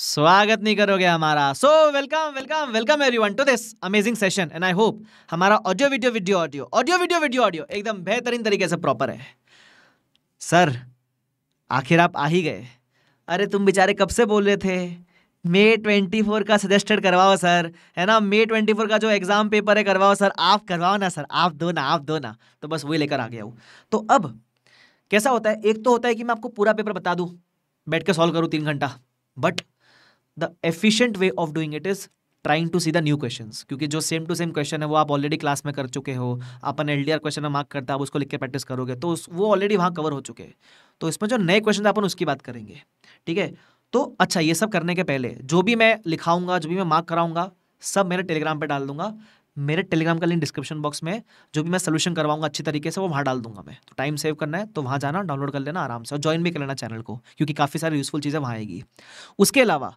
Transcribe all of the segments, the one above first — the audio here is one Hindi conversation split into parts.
स्वागत नहीं करोगे हमारा so welcome welcome welcome everyone to this amazing session and I hope हमारा audio video video audio audio video video audio एकदम बेहतरीन तरीके से प्रॉपर है सर आखिर आप आ ही गए अरे तुम बेचारे कब से बोल रहे थे मे ट्वेंटी फोर का सजेस्टेड करवाओ सर है ना मे ट्वेंटी फोर का जो एग्ज़ाम पेपर है करवाओ सर आप करवाओ ना सर आप दो ना आप दो ना तो बस वही लेकर आ गया हूँ तो अब कैसा होता है एक तो होता है कि मैं आपको पूरा पेपर बता दूँ बैठ के सॉल्व करूँ तीन घंटा but the efficient way of doing it is trying to see the new question क्योंकि जो सेम टू सेम क्वेश्चन है वो आप ऑलरेडी क्लास में कर चुके हो अपन L D R question mark करता हैं आप उसको लिख के प्रैक्टिस करोगे तो वो ऑलरेडी वहाँ कवर हो चुके हैं तो इसमें जो नए क्वेश्चन अपन उसकी बात करेंगे ठीक है तो अच्छा ये सब करने के पहले जो भी मैं लिखाऊंगा जो भी मैं मार्क कराऊंगा सब मेरे टेलीग्राम पर डाल दूंगा मेरे टेलीग्राम का लिंक डिस्क्रिप्शन बॉक्स में जो भी मैं सोल्यूशन करवाऊंगा अच्छी तरीके से वो वहाँ डाल दूंगा मैं तो टाइम सेव करना है तो वहाँ जाना डाउनलोड कर लेना आराम से और ज्वाइन भी कर लेना चैनल को क्योंकि काफ़ी सारी यूजफुल चीज़ें वहाँ आएगी उसके अलावा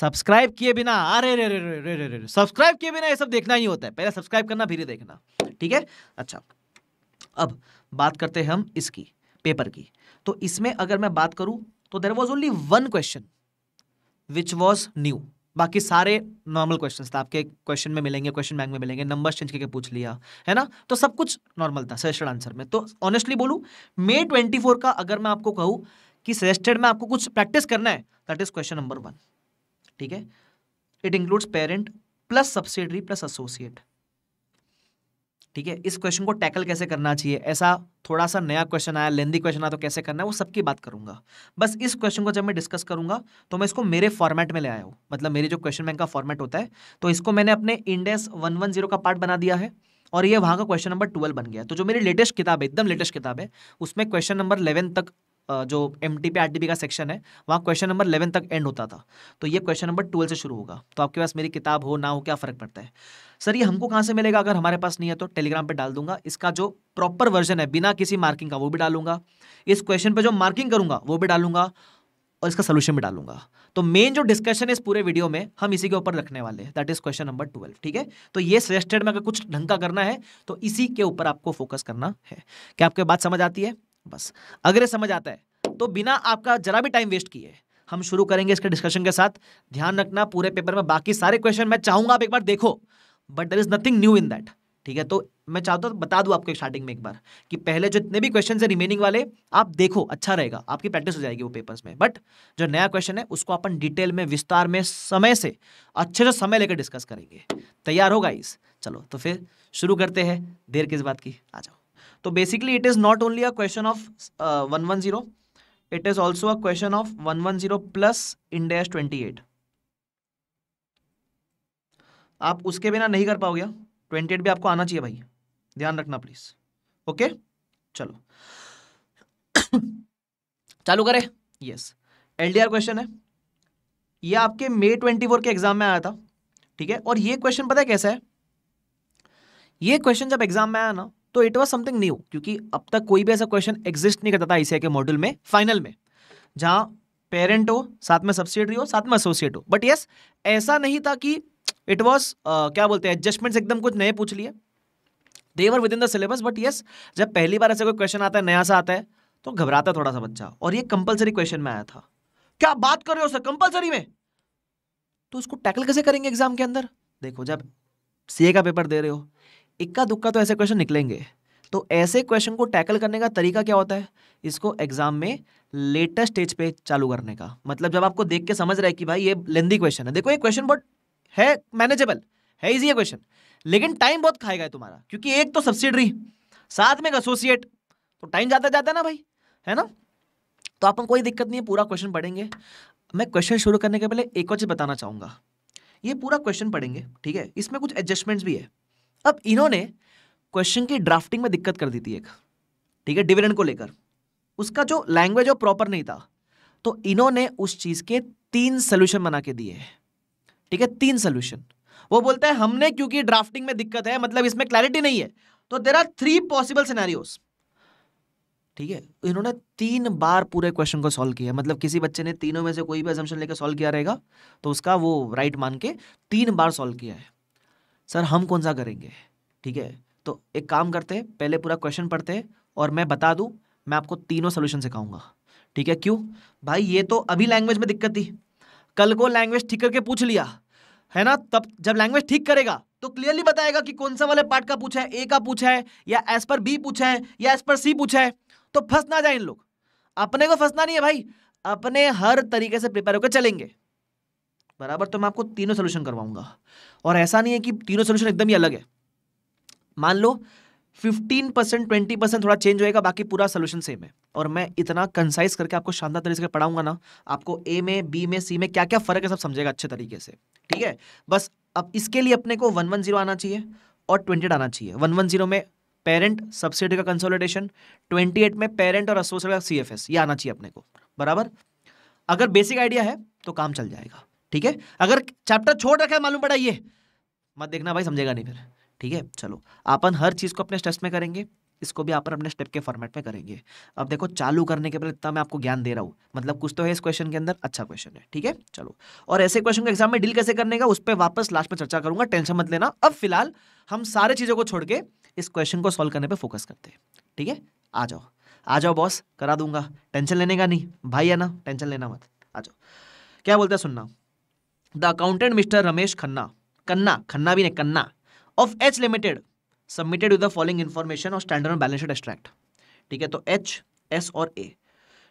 सब्सक्राइब किए बिना अरे रे रे रे रे रे रे सब्सक्राइब किए बिना ये सब देखना ही होता है पहले सब्सक्राइब करना फिर ही देखना ठीक है अच्छा अब बात करते हैं हम इसकी पेपर की तो इसमें अगर मैं बात करूं तो there was only one question which was new बाकी सारे नॉर्मल क्वेश्चंस था आपके क्वेश्चन में मिलेंगे क्वेश्चन बैंक में मिलेंगे नंबर्स चेंज करके पूछ लिया है ना तो सब कुछ नॉर्मल था सजेस्टेड आंसर में तो ऑनेस्टली बोलूं मे ट्वेंटी फोर का अगर मैं आपको कहूं कि सजेस्टेड में आपको कुछ प्रैक्टिस करना है that is question number one ठीक है it includes parent plus subsidiary plus associate ठीक है इस क्वेश्चन को टैकल कैसे करना चाहिए ऐसा थोड़ा सा नया क्वेश्चन आया लेंदी क्वेश्चन आया तो कैसे करना है वो सबकी बात करूंगा बस इस क्वेश्चन को जब मैं डिस्कस करूंगा तो मैं इसको मेरे फॉर्मेट में ले आया हूँ मतलब मेरे जो क्वेश्चन बैंक का फॉर्मेट होता है तो इसको मैंने अपने इंडेस वन वन जीरो का पार्ट बना दिया है और ये वहाँ का क्वेश्चन नंबर ट्वेल्व बन गया तो जो मेरी लेटेस्ट किताब है एकदम लेटेस्ट किताब है उसमें क्वेश्चन नंबर इलेवन तक जो एम टी पी का सेक्शन है वहाँ क्वेश्चन नंबर इलेवन तक एंड होता था तो ये क्वेश्चन नंबर ट्वेल्व से शुरू होगा तो आपके पास मेरी किताब हो ना हो क्या फ़र्क पड़ता है सर ये हमको कहाँ से मिलेगा अगर हमारे पास नहीं है तो टेलीग्राम पे डाल दूंगा इसका जो प्रॉपर वर्जन है बिना किसी मार्किंग का वो भी डालूंगा इस क्वेश्चन पर जो मार्किंग करूंगा वो भी डालूंगा और इसका सोल्यूशन भी डालूंगा तो मेन जो डिस्कशन है इस पूरे वीडियो में हम इसी के ऊपर रखने वाले हैं that is question number twelve ठीक है तो ये सजेस्टेड में अगर कुछ ढंग का करना है तो इसी के ऊपर आपको फोकस करना है क्या आपके बात समझ आती है बस अगर ये समझ आता है तो बिना आपका जरा भी टाइम वेस्ट किए हम शुरू करेंगे इसके डिस्कशन के साथ ध्यान रखना पूरे पेपर में बाकी सारे क्वेश्चन मैं चाहूंगा आप एक बार देखो but there is nothing new in that ठीक है तो मैं चाहता हूँ बता दूं आपको स्टार्टिंग में एक बार कि पहले जो जितने भी क्वेश्चन है रिमेनिंग वाले आप देखो अच्छा रहेगा आपकी प्रैक्टिस हो जाएगी वो पेपर्स में बट जो नया क्वेश्चन है उसको अपन डिटेल में विस्तार में समय से अच्छे से समय लेकर डिस्कस करेंगे तैयार होगा इस चलो तो फिर शुरू करते हैं देर किस बात की आ जाओ तो basically it is not only a question of one one zero it is also a question of one one zero plus Ind AS twenty eight आप उसके बिना नहीं कर पाओगे ट्वेंटी एट भी आपको आना चाहिए भाई ध्यान रखना प्लीज ओके चलो चालू करें यस एलडीआर क्वेश्चन है ये आपके मई ट्वेंटी फोर के एग्जाम में आया था ठीक है और ये क्वेश्चन पता है कैसा है ये क्वेश्चन जब एग्जाम में आया ना तो इट वॉज समथिंग न्यू क्योंकि अब तक कोई भी ऐसा क्वेश्चन एग्जिस्ट नहीं करता था आई के मॉड्यूल में फाइनल में जहां पेरेंट हो साथ में सब्सिडरी हो साथ में एसोसिएट हो बट यस ऐसा नहीं था कि इट वॉज uh, क्या बोलते हैं एडजस्टमेंट्स एकदम कुछ नए पूछ लिए they were within the syllabus but yes जब पहली बार ऐसा कोई क्वेश्चन आता है नया सा आता है तो घबराता है थोड़ा सा बच्चा और ये कंपलसरी क्वेश्चन में आया था क्या बात कर रहे हो सर कंपलसरी में तो उसको टैकल कैसे करेंगे एग्जाम के अंदर देखो जब सीए का पेपर दे रहे हो इक्का दुक्का तो ऐसे क्वेश्चन निकलेंगे तो ऐसे क्वेश्चन को टैकल करने का तरीका क्या होता है इसको एग्जाम में लेटेस्ट स्टेज पे चालू करने का मतलब जब आपको देख के समझ रहे कि भाई ये लेंदी क्वेश्चन है देखो ये क्वेश्चन बहुत है मैनेजेबल है इजी है क्वेश्चन लेकिन टाइम बहुत खाएगा तुम्हारा क्योंकि एक तो सब्सिडरी साथ में एसोसिएट तो टाइम जाता जाता ना भाई है ना तो आपको कोई दिक्कत नहीं है पूरा क्वेश्चन पढ़ेंगे मैं क्वेश्चन शुरू करने के पहले एक और चीज़ बताना चाहूँगा ये पूरा क्वेश्चन पढ़ेंगे ठीक है इसमें कुछ एडजस्टमेंट्स भी है अब इन्होंने क्वेश्चन हम्म। की ड्राफ्टिंग में दिक्कत कर दी थी एक ठीक है डिविडेंड को लेकर उसका जो लैंग्वेज वो प्रॉपर नहीं था तो इन्होंने उस चीज़ के तीन सोल्यूशन बना के दिए ठीक है तीन सोल्यूशन वो बोलता है हमने क्योंकि ड्राफ्टिंग में दिक्कत है मतलब इसमें क्लैरिटी नहीं है तो there are three possible scenarios ठीक है इन्होंने तीन बार पूरे क्वेश्चन को सॉल्व किया मतलब किसी बच्चे ने तीनों में से कोई भी एजम्पन लेकर सॉल्व किया रहेगा तो उसका वो राइट मान के तीन बार सॉल्व किया है सर हम कौन सा करेंगे ठीक है तो एक काम करते हैं पहले पूरा क्वेश्चन पढ़ते हैं और मैं बता दूं मैं आपको तीनों सोल्यूशन सिखाऊंगा ठीक है क्यों भाई ये तो अभी लैंग्वेज में दिक्कत थी कल को लैंग्वेज ठीक करके पूछ लिया है ना तब जब लैंग्वेज ठीक करेगा तो क्लियरली बताएगा कि कौन सा वाले पार्ट का पूछा है ए का पूछा है या एस पर बी पूछा है या एस पर सी पूछा है तो फंस ना जाए इन लोग अपने को फंसना नहीं है भाई अपने हर तरीके से प्रिपेयर होकर चलेंगे बराबर तो मैं आपको तीनों सोल्यूशन करवाऊंगा और ऐसा नहीं है कि तीनों सोल्यूशन एकदम ही अलग है मान लो फिफ्टीन परसेंट ट्वेंटी परसेंट थोड़ा चेंज होएगा बाकी पूरा सोल्यूशन सेम है और मैं इतना कंसाइज करके आपको शानदार तरीके से पढ़ाऊंगा ना आपको ए में बी में सी में क्या क्या फ़र्क है सब समझेगा अच्छे तरीके से ठीक है बस अब इसके लिए अपने को वन वन जीरो आना चाहिए और ट्वेंटेड आना चाहिए वन वन जीरो में पेरेंट सब्सिडी का कंसोलिडेशन ट्वेंटी एट में पेरेंट और एसोसिएट का सी एफ एस ये आना चाहिए अपने को बराबर अगर बेसिक आइडिया है तो काम चल जाएगा ठीक है अगर चैप्टर छोड़ रखा है मालूम पड़ा ये मत देखना भाई समझेगा नहीं फिर ठीक है चलो अपन हर चीज़ को अपने स्टेप्स में करेंगे इसको भी अपन अपने स्टेप के फॉर्मेट में करेंगे अब देखो चालू करने के पहले इतना मैं आपको ज्ञान दे रहा हूँ मतलब कुछ तो है इस क्वेश्चन के अंदर अच्छा क्वेश्चन है ठीक है चलो और ऐसे क्वेश्चन को एग्जाम में डील कैसे करने का उस पर वापस लास्ट में चर्चा करूंगा टेंशन मत लेना अब फिलहाल हम सारे चीज़ों को छोड़ के इस क्वेश्चन को सॉल्व करने पर फोकस करते हैं ठीक है आ जाओ आ जाओ बॉस करा दूंगा टेंशन लेने का नहीं भाई है ना टेंशन लेना मत आ जाओ क्या बोलते हैं सुनना the accountant mister Ramesh Khanna Kanna Khanna भी नहीं Kanna of H limited submitted with the following information और स्टैंडर्ड बैलेंस शीट एक्सट्रैक्ट ठीक है तो एच एस और ए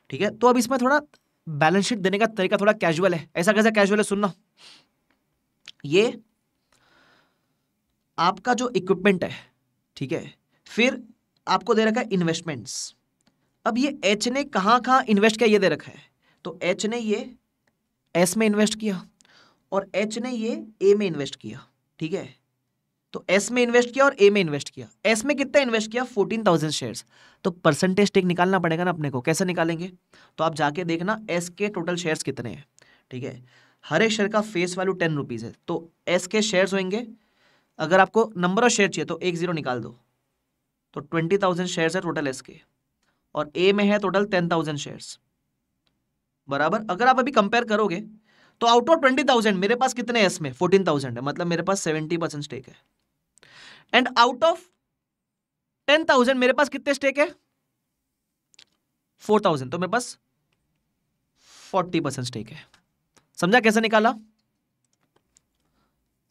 ठीक है तो अब इसमें थोड़ा बैलेंस शीट देने का तरीका थोड़ा कैजुअल है ऐसा कैसा कैजुअल है सुनना ये आपका जो इक्विपमेंट है ठीक है फिर आपको दे रखा है इन्वेस्टमेंट्स अब ये एच ने कहाँ कहाँ इन्वेस्ट किया ये दे रखा है तो एच ने ये एस में इन्वेस्ट किया और एच ने ये ए में इन्वेस्ट किया ठीक है तो एस में इन्वेस्ट किया और ए में इन्वेस्ट किया एस में कितना इन्वेस्ट किया फोर्टीन थाउजेंड शेयर तो परसेंटेज टेक निकालना पड़ेगा ना अपने को कैसे निकालेंगे तो आप जाके देखना एस के टोटल शेयर्स कितने हैं ठीक है हर एक शेयर का फेस वैल्यू टेन रुपीज़ है तो एस के शेयर्स होंगे अगर आपको नंबर ऑफ शेयर चाहिए तो एक जीरो निकाल दो तो ट्वेंटी थाउजेंड शेयर्स है टोटल एस के और ए में है टोटल टेन थाउजेंड शेयर्स बराबर अगर आप अभी कंपेयर करोगे तो आउट ऑफ ट्वेंटी थाउजेंड मेरे पास कितने है इसमें फोर्टीन थाउजेंड है मतलब मेरे पास सेवेंटी परसेंट स्टेक है and out of ten thousand मेरे पास कितने स्टेक है फोर थाउजेंड तो मेरे पास फोर्टी परसेंट स्टेक है समझा कैसे निकाला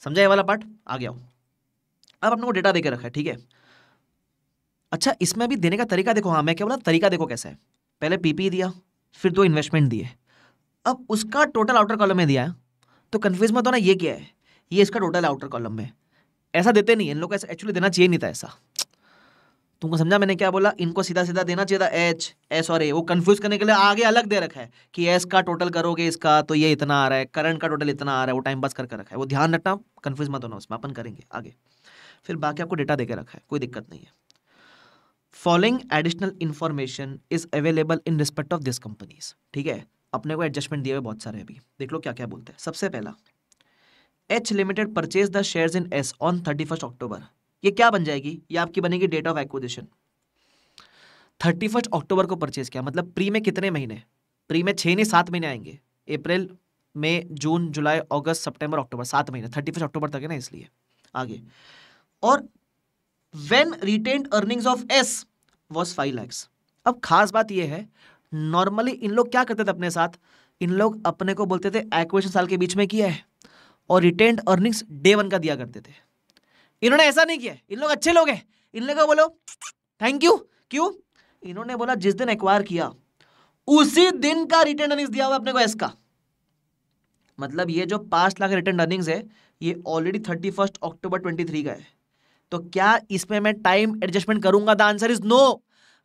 समझा ये वाला पार्ट आ गया हूं अब अपने को डेटा देकर रखा है ठीक है अच्छा इसमें भी देने का तरीका देखो हाँ मैं क्या बोला तरीका देखो कैसा है पहले पीपी दिया फिर दो इन्वेस्टमेंट दिए अब उसका टोटल आउटर कॉलम में दिया है तो कन्फ्यूज मत होना ये क्या है ये इसका टोटल आउटर कॉलम में ऐसा देते नहीं इन लोग को ऐसा एक्चुअली देना चाहिए नहीं था ऐसा तुमको समझा मैंने क्या बोला इनको सीधा सीधा देना चाहिए था एच एस और ए वो कन्फ्यूज करने के लिए आगे अलग दे रखा है कि एस का टोटल करोगे इसका तो ये इतना आ रहा है करंट का टोटल इतना आ रहा है वो टाइम पास करके रखा है वो ध्यान रखना कन्फ्यूज मत होना उसमें अपन करेंगे आगे फिर बाकी आपको डेटा देकर रखा है कोई दिक्कत नहीं है following additional information is available in respect of this companies ठीक है अपने को एडजस्टमेंट दिए हुए बहुत सारे अभी देख लो क्या क्या बोलते हैं सबसे पहला H limited purchase the shares in S on thirty first October ये क्या बन जाएगी ये आपकी बनेगी date of acquisition thirty first October को परचेज किया मतलब प्री में कितने महीने प्री में छह नहीं सात महीने आएंगे अप्रैल मई जून जुलाई अगस्त सितंबर अक्टूबर सात महीने थर्टी फर्स्ट अक्टूबर तक है ना इसलिए आगे और when retained earnings of S was five lakhs अब खास बात यह है नॉर्मली इन लोग क्या करते थे अपने साथ इन लोग अपने को बोलते थे एक्वेशन साल के बीच में किया है और रिटेन अर्निंग्स डे वन का दिया करते थे इन्होंने ऐसा नहीं किया इन लोग अच्छे लोग हैं इन लोग बोलो थैंक यू क्यों इन्होंने बोला जिस दिन एक्वायर किया उसी दिन का रिटर्न अर्निंग्स दिया हुआ अपने को इसका मतलब ये जो पांच लाख रिटर्न अर्निंग्स है ये already thirty first October twenty three का है तो क्या इसमें मैं टाइम एडजस्टमेंट करूंगा the answer is no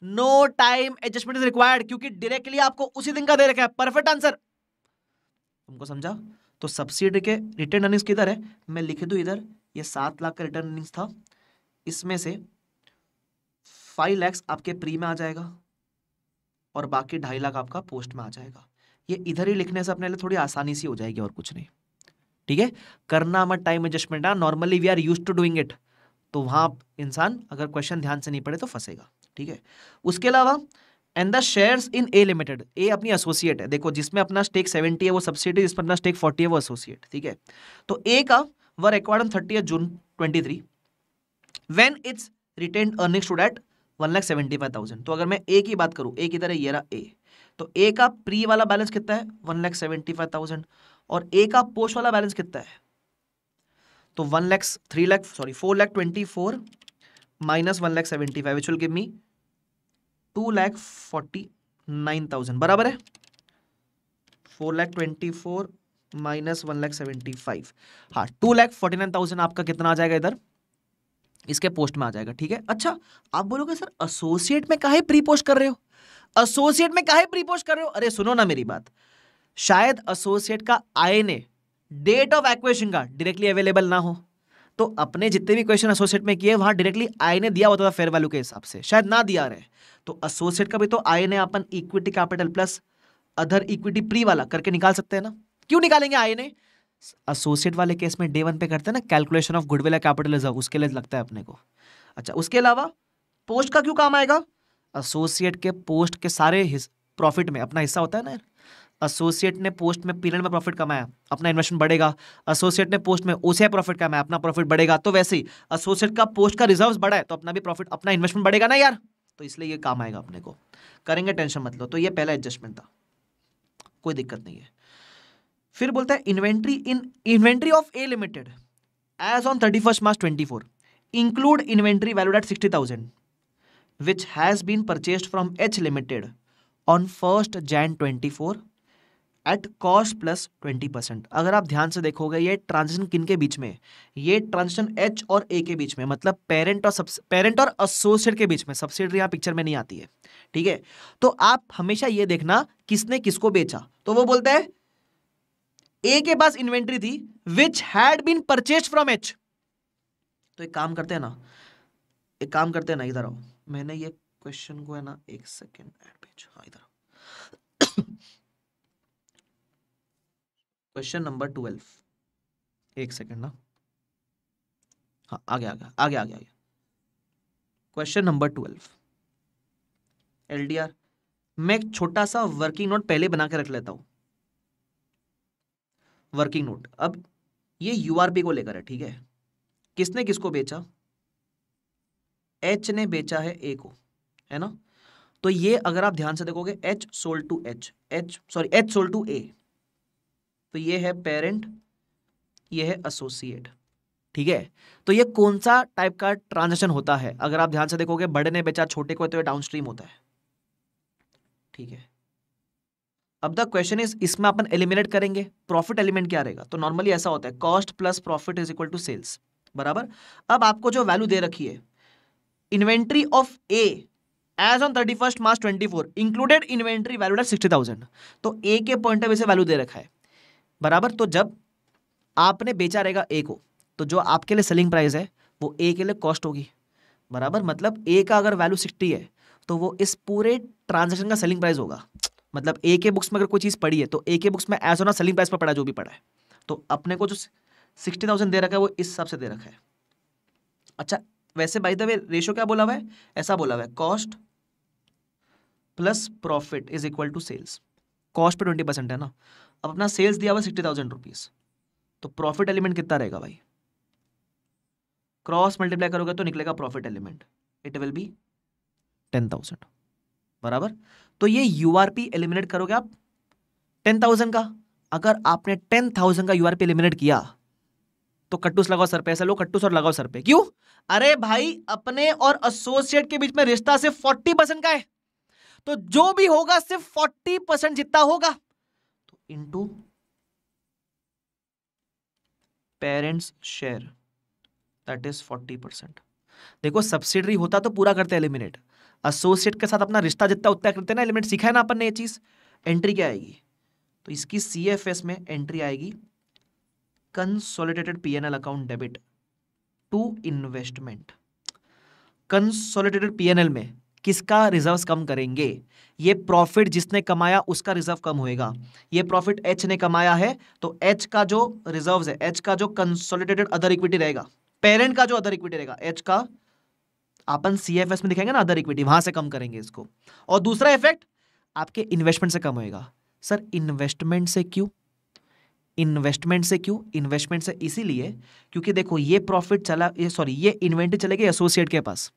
no time adjustment is required क्योंकि डायरेक्टली आपको उसी दिन का दे रखा है परफेक्ट आंसर तुमको समझा तो सब्सिडी के रिटर्न अर्निंग्स किधर है मैं लिख दू तो इधर ये सात लाख का रिटर्न अर्निंग्स था इसमें से फाइव लैक्स आपके प्री में आ जाएगा और बाकी ढाई लाख आपका पोस्ट में आ जाएगा ये इधर ही लिखने से अपने लिए थोड़ी आसानी सी हो जाएगी और कुछ नहीं ठीक है करना मत time adjustment normally we are use to doing it तो वहां इंसान अगर क्वेश्चन ध्यान से नहीं पड़े तो फंसेगा ठीक है उसके अलावा and the shares in A limited A अपनी एसोसिएट है देखो जिसमें अपना स्टेक सेवेंटी है वो सब्सिडी जिसमें अपना स्टेक फोर्टी है वो एसोसिएट ठीक है तो ए का were acquired on thirty June twenty three when its retained earning stood at one lakh seventy five thousand तो अगर मैं ए की बात करूँ ए की तरह ये रहा ए तो ए का प्री वाला बैलेंस कितना है one lakh seventy five thousand और ए का पोस्ट वाला बैलेंस कितना है तो one lakhs three lakh sorry four lakh twenty four minus one lakh seventy five which will give me two lakh forty nine thousand बराबर है four lakh twenty four minus one lakh seventy five हाँ two lakh forty nine thousand आपका कितना आ जाएगा इधर इसके पोस्ट में आ जाएगा ठीक है अच्छा आप बोलोगे सर एसोसिएट में काहे प्री पोस्ट कर रहे हो एसोसिएट में काहे प्री पोस्ट कर रहे हो अरे सुनो ना मेरी बात शायद एसोसिएट का आईएनए डेट ऑफ एक्वेशन का डायरेक्टली अवेलेबल ना हो तो अपने जितने भी क्वेश्चन एसोसिएट में किए वहां डायरेक्टली आई ने दिया होता था फेयर वैल्यू के हिसाब से शायद ना दिया रहे तो एसोसिएट का भी तो आई ने अपन equity capital plus other equity pre वाला करके निकाल सकते हैं ना क्यों निकालेंगे आई ने एसोसिएट वाले केस में डे वन पे करते हैं ना कैलकुलेशन ऑफ गुडविल कैपिटल उसके लिए लगता है अपने को अच्छा उसके अलावा पोस्ट का क्यों काम आएगा एसोसिएट के पोस्ट के सारे प्रॉफिट में अपना हिस्सा होता है ना एसोसिएट ने पोस्ट में पीरियड में प्रॉफिट कमाया अपना इन्वेस्टमेंट बढ़ेगा एसोसिएट ने पोस्ट में उसे प्रॉफिट कमाया अपना प्रॉफिट बढ़ेगा तो वैसे ही एसोसिएट का पोस्ट का रिजर्व बढ़ा है तो अपना भी प्रॉफिट अपना इन्वेस्टमेंट बढ़ेगा ना यार तो इसलिए ये काम आएगा अपने को करेंगे टेंशन मत लो तो ये पहला एडजस्टमेंट था कोई दिक्कत नहीं है फिर बोलता है inventory in inventory of A limited as on thirty first March twenty four include inventory valued at sixty thousand which has been purchased from H limited on first Jan twenty four at cost plus twenty percent अगर आप ध्यान से देखोगे ये ट्रांजिशन किन के बीच में ये ट्रांजिशन एच और ए के बीच में मतलब पेरेंट और सबसे पेरेंट और एसोसिएट के बीच में सब्सिडरी यहाँ पिक्चर में नहीं आती है ठीक है तो आप हमेशा ये देखना किसने किसको बेचा तो वो बोलते हैं ए के पास इन्वेंट्री थी which had been purchase from H तो एक काम करते हैं ना एक काम करते हैं ना इधर आओ मैंने ये क्वेश्चन को है ना एक सेकेंड एड पेज हाँ इधर क्वेश्चन नंबर ट्वेल्व एक सेकेंड ना हाँ आगे आगे आगे आगे आगे question number twelve L D R मैं एक छोटा सा वर्किंग नोट पहले बना के रख लेता हूँ वर्किंग नोट अब ये यूआरपी को लेकर है ठीक है किसने किसको बेचा एच ने बेचा है ए को है ना तो ये अगर आप ध्यान से देखोगे H sold to H H sorry H sold to A तो ये है पेरेंट ये है एसोसिएट ठीक है तो ये कौन सा टाइप का ट्रांजेक्शन होता है अगर आप ध्यान से देखोगे बड़े ने बेचा छोटे को तो डाउन स्ट्रीम होता है ठीक है अब द क्वेश्चन इज इसमें अपन एलिमिनेट करेंगे प्रॉफिट एलिमेंट क्या रहेगा तो नॉर्मली ऐसा होता है cost plus profit is equal to sales बराबर अब आपको जो वैल्यू दे रखी है inventory of A as on thirty first March twenty four included inventory valued है सिक्सटी थाउजेंड तो ए के पॉइंट ऑफ इसे वैल्यू दे रखा है बराबर तो जब आपने बेचा रहेगा ए को तो जो आपके लिए सेलिंग प्राइस है वो ए के लिए कॉस्ट होगी बराबर मतलब ए का अगर वैल्यू सिक्सटी है तो वो इस पूरे ट्रांजेक्शन का सेलिंग प्राइस होगा मतलब ए के बुक्स में अगर कोई चीज़ पड़ी है तो ए के बुक्स में ऐसा होना सेलिंग प्राइस पर पड़ा जो भी पड़ा है तो अपने को जो सिक्सटी थाउजेंड दे रखा है वो इस हिसाब से दे रखा है अच्छा वैसे बाई द वे रेशो क्या बोला हुआ है ऐसा बोला हुआ है cost plus profit is equal to sales cost पर ट्वेंटी परसेंट है ना अब अपना सेल्स दिया हुआ सिक्सटी थाउजेंड रुपीज़ तो प्रॉफिट एलिमेंट कितना रहेगा भाई क्रॉस मल्टीप्लाई करोगे तो निकलेगा profit element it will be ten thousand बराबर तो ये यूआरपी एलिमिनेट करोगे आप टेन थाउजेंड का अगर आपने टेन थाउजेंड का यूआरपी एलिमिनेट किया तो कट्टूस लगाओ सर पे ऐसा लो कट्टूस और लगाओ सर पे क्यों अरे भाई अपने और एसोसिएट के बीच में रिश्ता सिर्फ फोर्टी परसेंट का है तो जो भी होगा सिर्फ फोर्टी परसेंट जितना होगा into parents share that is forty percent देखो सब्सिडरी होता तो पूरा करते एलिमिनेट एसोसिएट के साथ अपना रिश्ता जितना उतना करते ना एलिमिनेट सीखा है ना अपन ने ये चीज़ एंट्री क्या आएगी तो इसकी सी एफ एस में एंट्री आएगी consolidated PNL account debit to investment consolidated P N L में किसका रिजर्व कम करेंगे ये प्रॉफिट जिसने कमाया उसका रिजर्व कम होएगा ये प्रॉफिट एच ने कमाया है तो एच का जो रिजर्व है एच का जो कंसोलिडेटेड अदर इक्विटी रहेगा पेरेंट का जो अदर इक्विटी रहेगा एच का अपन सी एफ एस में दिखाएंगे ना अदर इक्विटी वहां से कम करेंगे इसको और दूसरा इफेक्ट आपके इन्वेस्टमेंट से कम होएगा सर इन्वेस्टमेंट से क्यों इन्वेस्टमेंट से क्यों इन्वेस्टमेंट से इसीलिए क्योंकि देखो ये प्रॉफिट चला सॉरी ये इन्वेंट्री चलेगी एसोसिएट के पास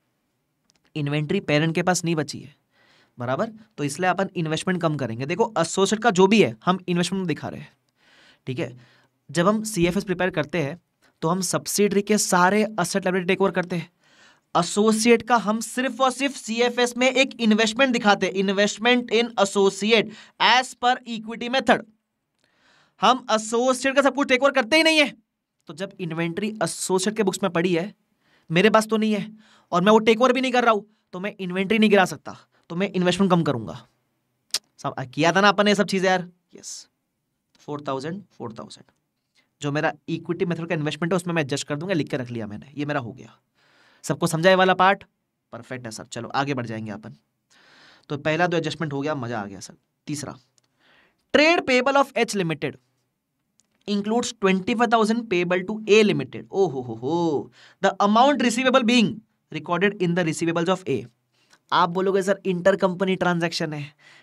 इन्वेंट्री पेरेंट के पास नहीं बची है बराबर तो इसलिए अपन इन्वेस्टमेंट कम करेंगे देखो एसोसिएट का जो भी है हम इन्वेस्टमेंट दिखा रहे हैं ठीक है जब हम सी एफ एस प्रिपेयर करते हैं तो हम सब्सिडरी के सारे असेट लाइब्रेरी टेक ओवर करते हैं एसोसिएट का हम सिर्फ और सिर्फ सीएफएस में एक इन्वेस्टमेंट दिखाते हैं investment in associate as per equity method हम एसोसिएट का सब कुछ टेक ओवर करते ही नहीं है तो जब इन्वेंट्री एसोसिएट के बुक्स में पड़ी है मेरे पास तो नहीं है और मैं वो टेक ओवर भी नहीं कर रहा हूँ तो मैं इन्वेंट्री नहीं गिरा सकता तो मैं इन्वेस्टमेंट कम करूंगा सब किया था ना अपन ये सब चीज़ें यार yes four thousand four thousand जो मेरा इक्विटी मेथड का इन्वेस्टमेंट है उसमें मैं एडजस्ट कर दूंगा लिख के रख लिया मैंने ये मेरा हो गया सबको समझाए वाला पार्ट परफेक्ट है सर चलो आगे बढ़ जाएंगे अपन तो पहला तो एडजस्टमेंट हो गया मजा आ गया सर तीसरा trade payable of H limited includes 25,000 payable to A Limited. Oh, ho, ho, ho. The amount receivable being recorded in the receivables of A. आप बोलोगे सर इंटर कंपनी ट्रांजेक्शन है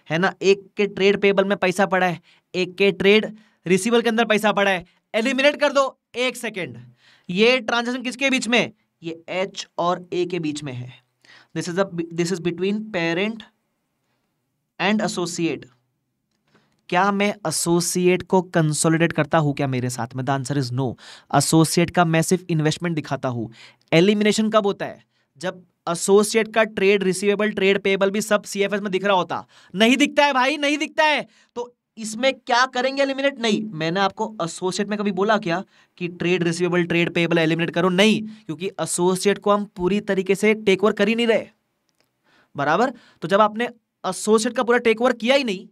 है ना एक के ट्रेड पेबल में पैसा पड़ा है एक के ट्रेड रिसीवल के अंदर पैसा पड़ा है एलिमिनेट कर दो एक सेकेंड ये ट्रांजेक्शन किसके बीच में ये एच और ए के बीच में है this is this is between parent and associate क्या मैं एसोसिएट को कंसोलिडेट करता हूं क्या मेरे साथ में the answer is no associate का मैं सिर्फ इन्वेस्टमेंट दिखाता हूं एलिमिनेशन कब होता है जब एसोसिएट का ट्रेड रिसीवेबल ट्रेड पेबल भी सब सी में दिख रहा होता नहीं दिखता है भाई नहीं दिखता है तो इसमें क्या करेंगे एलिमिनेट नहीं मैंने आपको एसोसिएट में कभी बोला क्या कि trade receivable trade payable eliminate करो नहीं क्योंकि एसोसिएट को हम पूरी तरीके से टेक ओवर कर ही नहीं रहे बराबर तो जब आपने एसोसिएट का पूरा टेक ओवर किया ही नहीं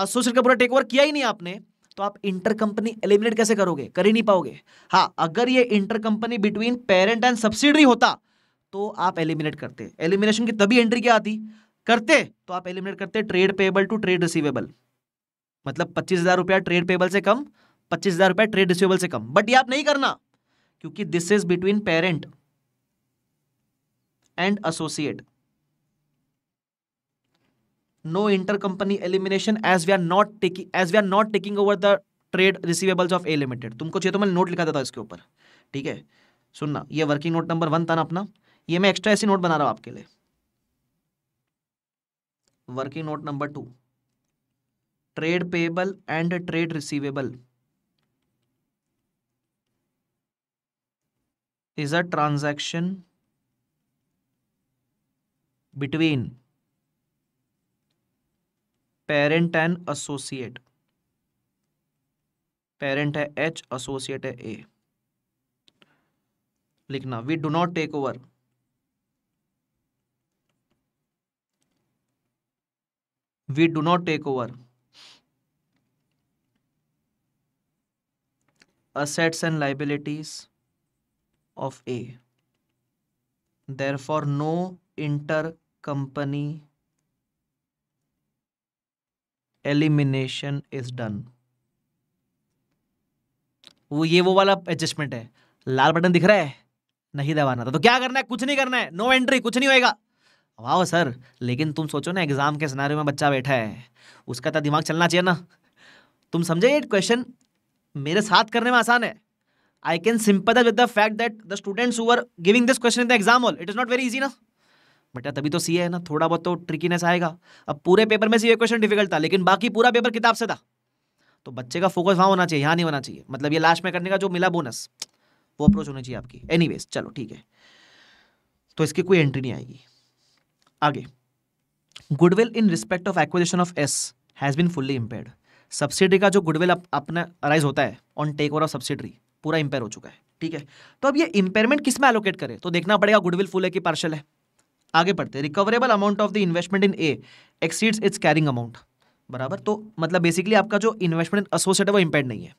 एसोसिएट का पूरा टेक ओवर किया ही नहीं आपने तो आप इंटर कंपनी एलिमिनेट कैसे करोगे कर ही नहीं पाओगे हाँ अगर ये inter company between parent and subsidiary होता तो आप एलिमिनेट करते एलिमिनेशन की तभी एंट्री क्या आती करते तो आप एलिमिनेट करते trade payable to trade receivable मतलब पच्चीस हजार रुपया ट्रेड पेबल से कम पच्चीस हजार रुपया ट्रेड रिसीवेबल से कम बट ये आप नहीं करना क्योंकि this is between parent and associate no intercompany elimination as we are not taking as we are not taking over the trade receivables of A limited तुमको चाहिए तो मैं नोट लिखा था, इसके ऊपर ठीक है सुनना ये वर्किंग नोट नंबर वन था ना अपना ये मैं एक्स्ट्रा ऐसी नोट बना रहा हूँ आपके लिए working note number two trade payable and trade receivable is a transaction between parent and associate parent है एच एसोसिएट है ए लिखना we do not take over we do not take over assets and liabilities of A. Therefore, no intercompany elimination is done वो ये वो वाला एडजस्टमेंट है लाल बटन दिख रहा है नहीं दबाना था तो क्या करना है कुछ नहीं करना है नो एंट्री कुछ नहीं होएगा वाह सर लेकिन तुम सोचो ना एग्जाम के सिनारियों में बच्चा बैठा है उसका तो दिमाग चलना चाहिए ना तुम समझे ये क्वेश्चन मेरे साथ करने में आसान है I can simple with the fact that the students who're giving this question in the exam all it is not very easy ना बेटा तभी तो सी है ना थोड़ा बहुत तो ट्रिकीनेस आएगा अब पूरे पेपर में सीए क्वेश्चन डिफिकल्ट था लेकिन बाकी पूरा पेपर किताब से था तो बच्चे का फोकस वहाँ होना चाहिए यहाँ नहीं होना चाहिए मतलब ये लास्ट में करने का जो मिला बोनस वो अप्रोच होनी चाहिए आपकी एनी चलो ठीक है तो इसकी कोई एंट्री नहीं आएगी आगे goodwill in respect of acquisition of S has been fully impaired subsidy का जो गुडविल अपना अराइज होता है on take over of subsidy पूरा इम्पेयर हो चुका है ठीक है तो अब ये इम्पेयरमेंट किस में एलोकेट करें तो देखना पड़ेगा गुडविल फुल है कि पार्शल है आगे पढ़ते हैं recoverable amount of the investment in A exceeds its carrying amount बराबर तो मतलब बेसिकली आपका जो इन्वेस्टमेंट एसोसिएट है वो इम्पेड नहीं है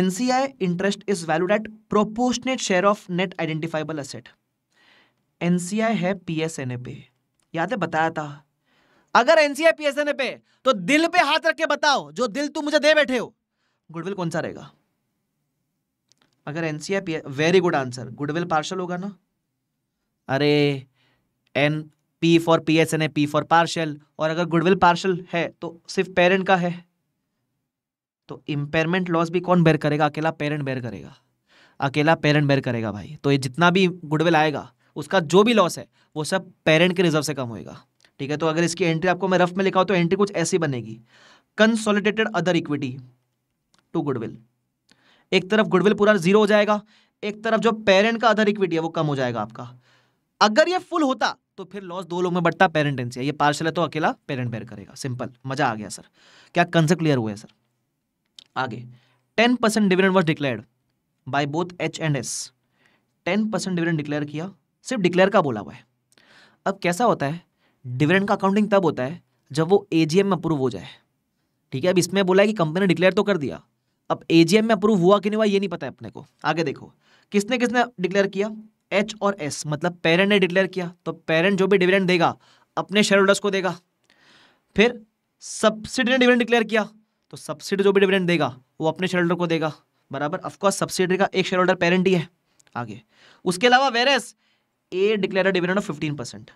NCI interest is valued at proportionate share of net identifiable asset NCI है पीएसएनए पे याद है बताया था अगर एनसीआई पीएसएनए पे तो दिल पे हाथ रख के बताओ जो दिल तू मुझे दे बैठे हो गुडविल कौन सा रहेगा अगर NCI very good answer goodwill partial होगा ना अरे N P for P S N A P for partial और अगर गुडविल पार्शल है तो सिर्फ पेरेंट का है तो इम्पेयरमेंट लॉस भी कौन बेर करेगा अकेला पेरेंट बेर करेगा अकेला पेरेंट बेर करेगा भाई तो ये जितना भी गुडविल आएगा उसका जो भी लॉस है वो सब पेरेंट के रिजर्व से कम होएगा ठीक है तो अगर इसकी एंट्री आपको मैं रफ में लिखा हो तो एंट्री कुछ ऐसी बनेगी consolidated other equity to goodwill एक तरफ गुडविल पूरा जीरो हो जाएगा एक तरफ जो पेरेंट का अदर इक्विटी है वो कम हो जाएगा आपका अगर ये फुल होता तो फिर लॉस दो लोग में बढ़ता पेरेंट एनसी ये पार्शल है तो अकेला पेरेंट बेयर करेगा सिंपल मजा आ गया सर क्या कंसेप्ट क्लियर हुआ है सर आगे ten percent dividend was declare by both H and S ten percent dividend declare किया सिर्फ डिक्लेयर का बोला हुआ है अब कैसा होता है डिविडेंड का अकाउंटिंग तब होता है जब वो एजीएम में अप्रूव हो जाए ठीक है अब इसमें बोला है कि कंपनी ने डिक्लेयर तो कर दिया अब एजीएम में अप्रूव हुआ कि नहीं हुआ ये नहीं पता है अपने को आगे देखो किसने किसने डिक्लेयर किया एच और एस मतलब पेरेंट ने डिक्लेयर किया तो पेरेंट जो भी डिविडेंड देगा अपने शेयर होल्डर्स को देगा फिर सब्सिडी ने डिविडेंड डिक्लेयर किया तो सब्सिडी जो भी डिविडेंड देगा वो अपने शेयर होल्डर को देगा बराबर ऑफकोर्स सब्सिडी का एक शेयर होल्डर पेरेंट ही है आगे उसके अलावा whereas A declare dividend of fifteen percent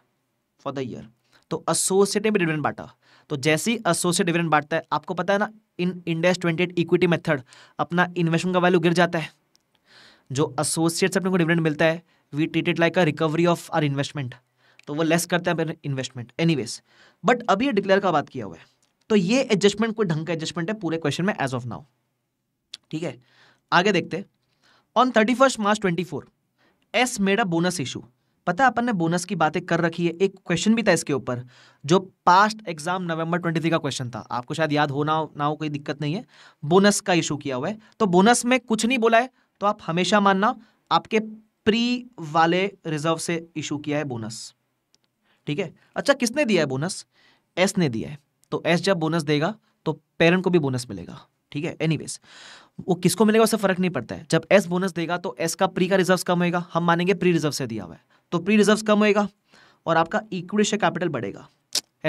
for the year तो एसोसिएट ने भी डिविडेंड बांटा तो जैसे ही एसोसिएट डिविडेंड बांटता है आपको पता है ना in Ind AS twenty equity method अपना इन्वेस्टमेंट का वैल्यू गिर जाता है जो एसोसिएट से अपने को डिविडेंड मिलता है we treat it like a recovery of our investment तो वो लेस करते हैं अपने इन्वेस्टमेंट एनीवेज बट अभी ये डिक्लेयर का बात किया हुआ है तो ये एडजस्टमेंट कोई ढंग का एडजस्टमेंट है पूरे क्वेश्चन में एज ऑफ नाउ ठीक है आगे देखते on thirty first March twenty four S made a bonus issue पता है अपन ने बोनस की बातें कर रखी है एक क्वेश्चन भी था इसके ऊपर जो पास्ट एग्जाम नवंबर 23 का क्वेश्चन था आपको शायद याद हो ना हो ना हो कोई दिक्कत नहीं है बोनस का इशू किया हुआ है तो बोनस में कुछ नहीं बोला है तो आप हमेशा मानना आपके प्री वाले रिजर्व से इशू किया है बोनस ठीक है अच्छा किसने दिया है बोनस एस ने दिया है तो एस जब बोनस देगा तो पेरेंट को भी बोनस मिलेगा ठीक है एनीवेज वो किसको मिलेगा उससे फर्क नहीं पड़ता है जब एस बोनस देगा तो एस का प्री का रिजर्व कम होगा हम मानेंगे प्री रिजर्व से दिया हुआ है तो प्री रिजर्व कम होगा और आपका इक्विटी से कैपिटल बढ़ेगा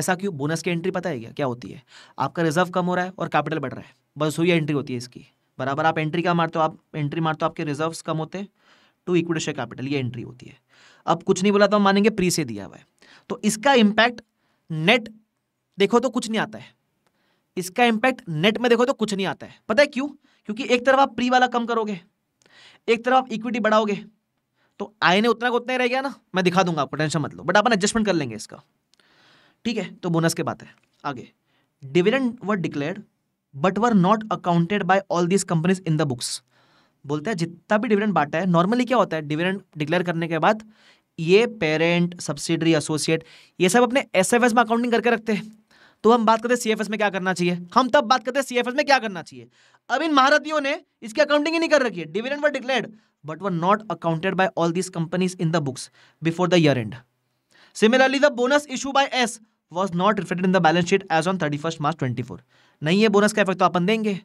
ऐसा क्यों बोनस की एंट्री पता है क्या क्या होती है आपका रिजर्व कम हो रहा है और कैपिटल बढ़ रहा है बस वही एंट्री होती है इसकी बराबर आप एंट्री क्या मारते हो आप एंट्री मारते हो आपके रिजर्व कम होते हैं टू इक्विटी शेयर कैपिटल ये एंट्री होती है अब कुछ नहीं बोला तो हम मानेंगे प्री से दिया हुआ है तो इसका इंपैक्ट नेट देखो तो कुछ नहीं आता है इसका इंपैक्ट नेट में देखो तो कुछ नहीं आता है पता है क्यों क्योंकि एक तरफ आप प्री वाला कम करोगे एक तरफ आप इक्विटी बढ़ाओगे तो आई ने उतना का उतना ही रह गया ना मैं दिखा दूंगा आपको टेंशन मत लो बट अपन एडजस्टमेंट कर लेंगे इसका ठीक है तो बोनस के बात है आगे dividend were declared but were not accounted by all these companies in the books बोलते हैं जितना भी डिविडेंड बांटा है नॉर्मली क्या होता है डिविडेंड डिक्लेयर करने के बाद ये पेरेंट सब्सिडरी एसोसिएट ये सब अपने एस में अकाउंटिंग करके रखते हैं तो हम बात करते हैं सीएफएस में क्या करना चाहिए हम तब बात करते हैं सीएफएस में क्या करना चाहिए अब इन महारथियों ने इसकी अकाउंटिंग ही नहीं कर रखी है dividend were declared but were not accounted by all these companies in the books before the year end similarly the bonus issue by S was not reflected in the balance sheet as on thirty March twenty नहीं है बोनस का इफेक्ट तो अपन देंगे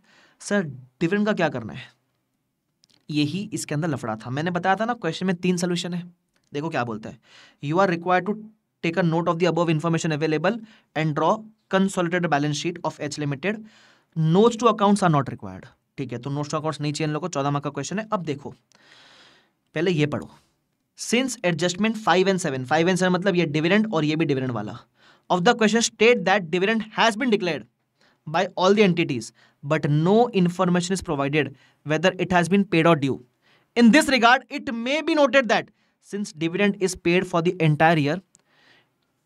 सर डिविडेंड का क्या करना है यही इसके अंदर लफड़ा था मैंने बताया था ना क्वेश्चन में तीन सोल्यूशन है देखो क्या बोलता है you are required to take a note of the above information available and draw consolidated balance sheet of H limited notes to accounts are not required ठीक है तो नोट्स टू अकाउंट्स नहीं चाहिए इन लोग को चौदह मार्क का क्वेश्चन है अब देखो पहले ये पढ़ो since adjustment five and seven five and seven मतलब ये डिविडेंड और ये भी डिविडेंड वाला of the question state that dividend has been declared by all the entities, but no information is provided whether it has been paid or due. In this regard, it may be noted that since dividend is paid for the entire year,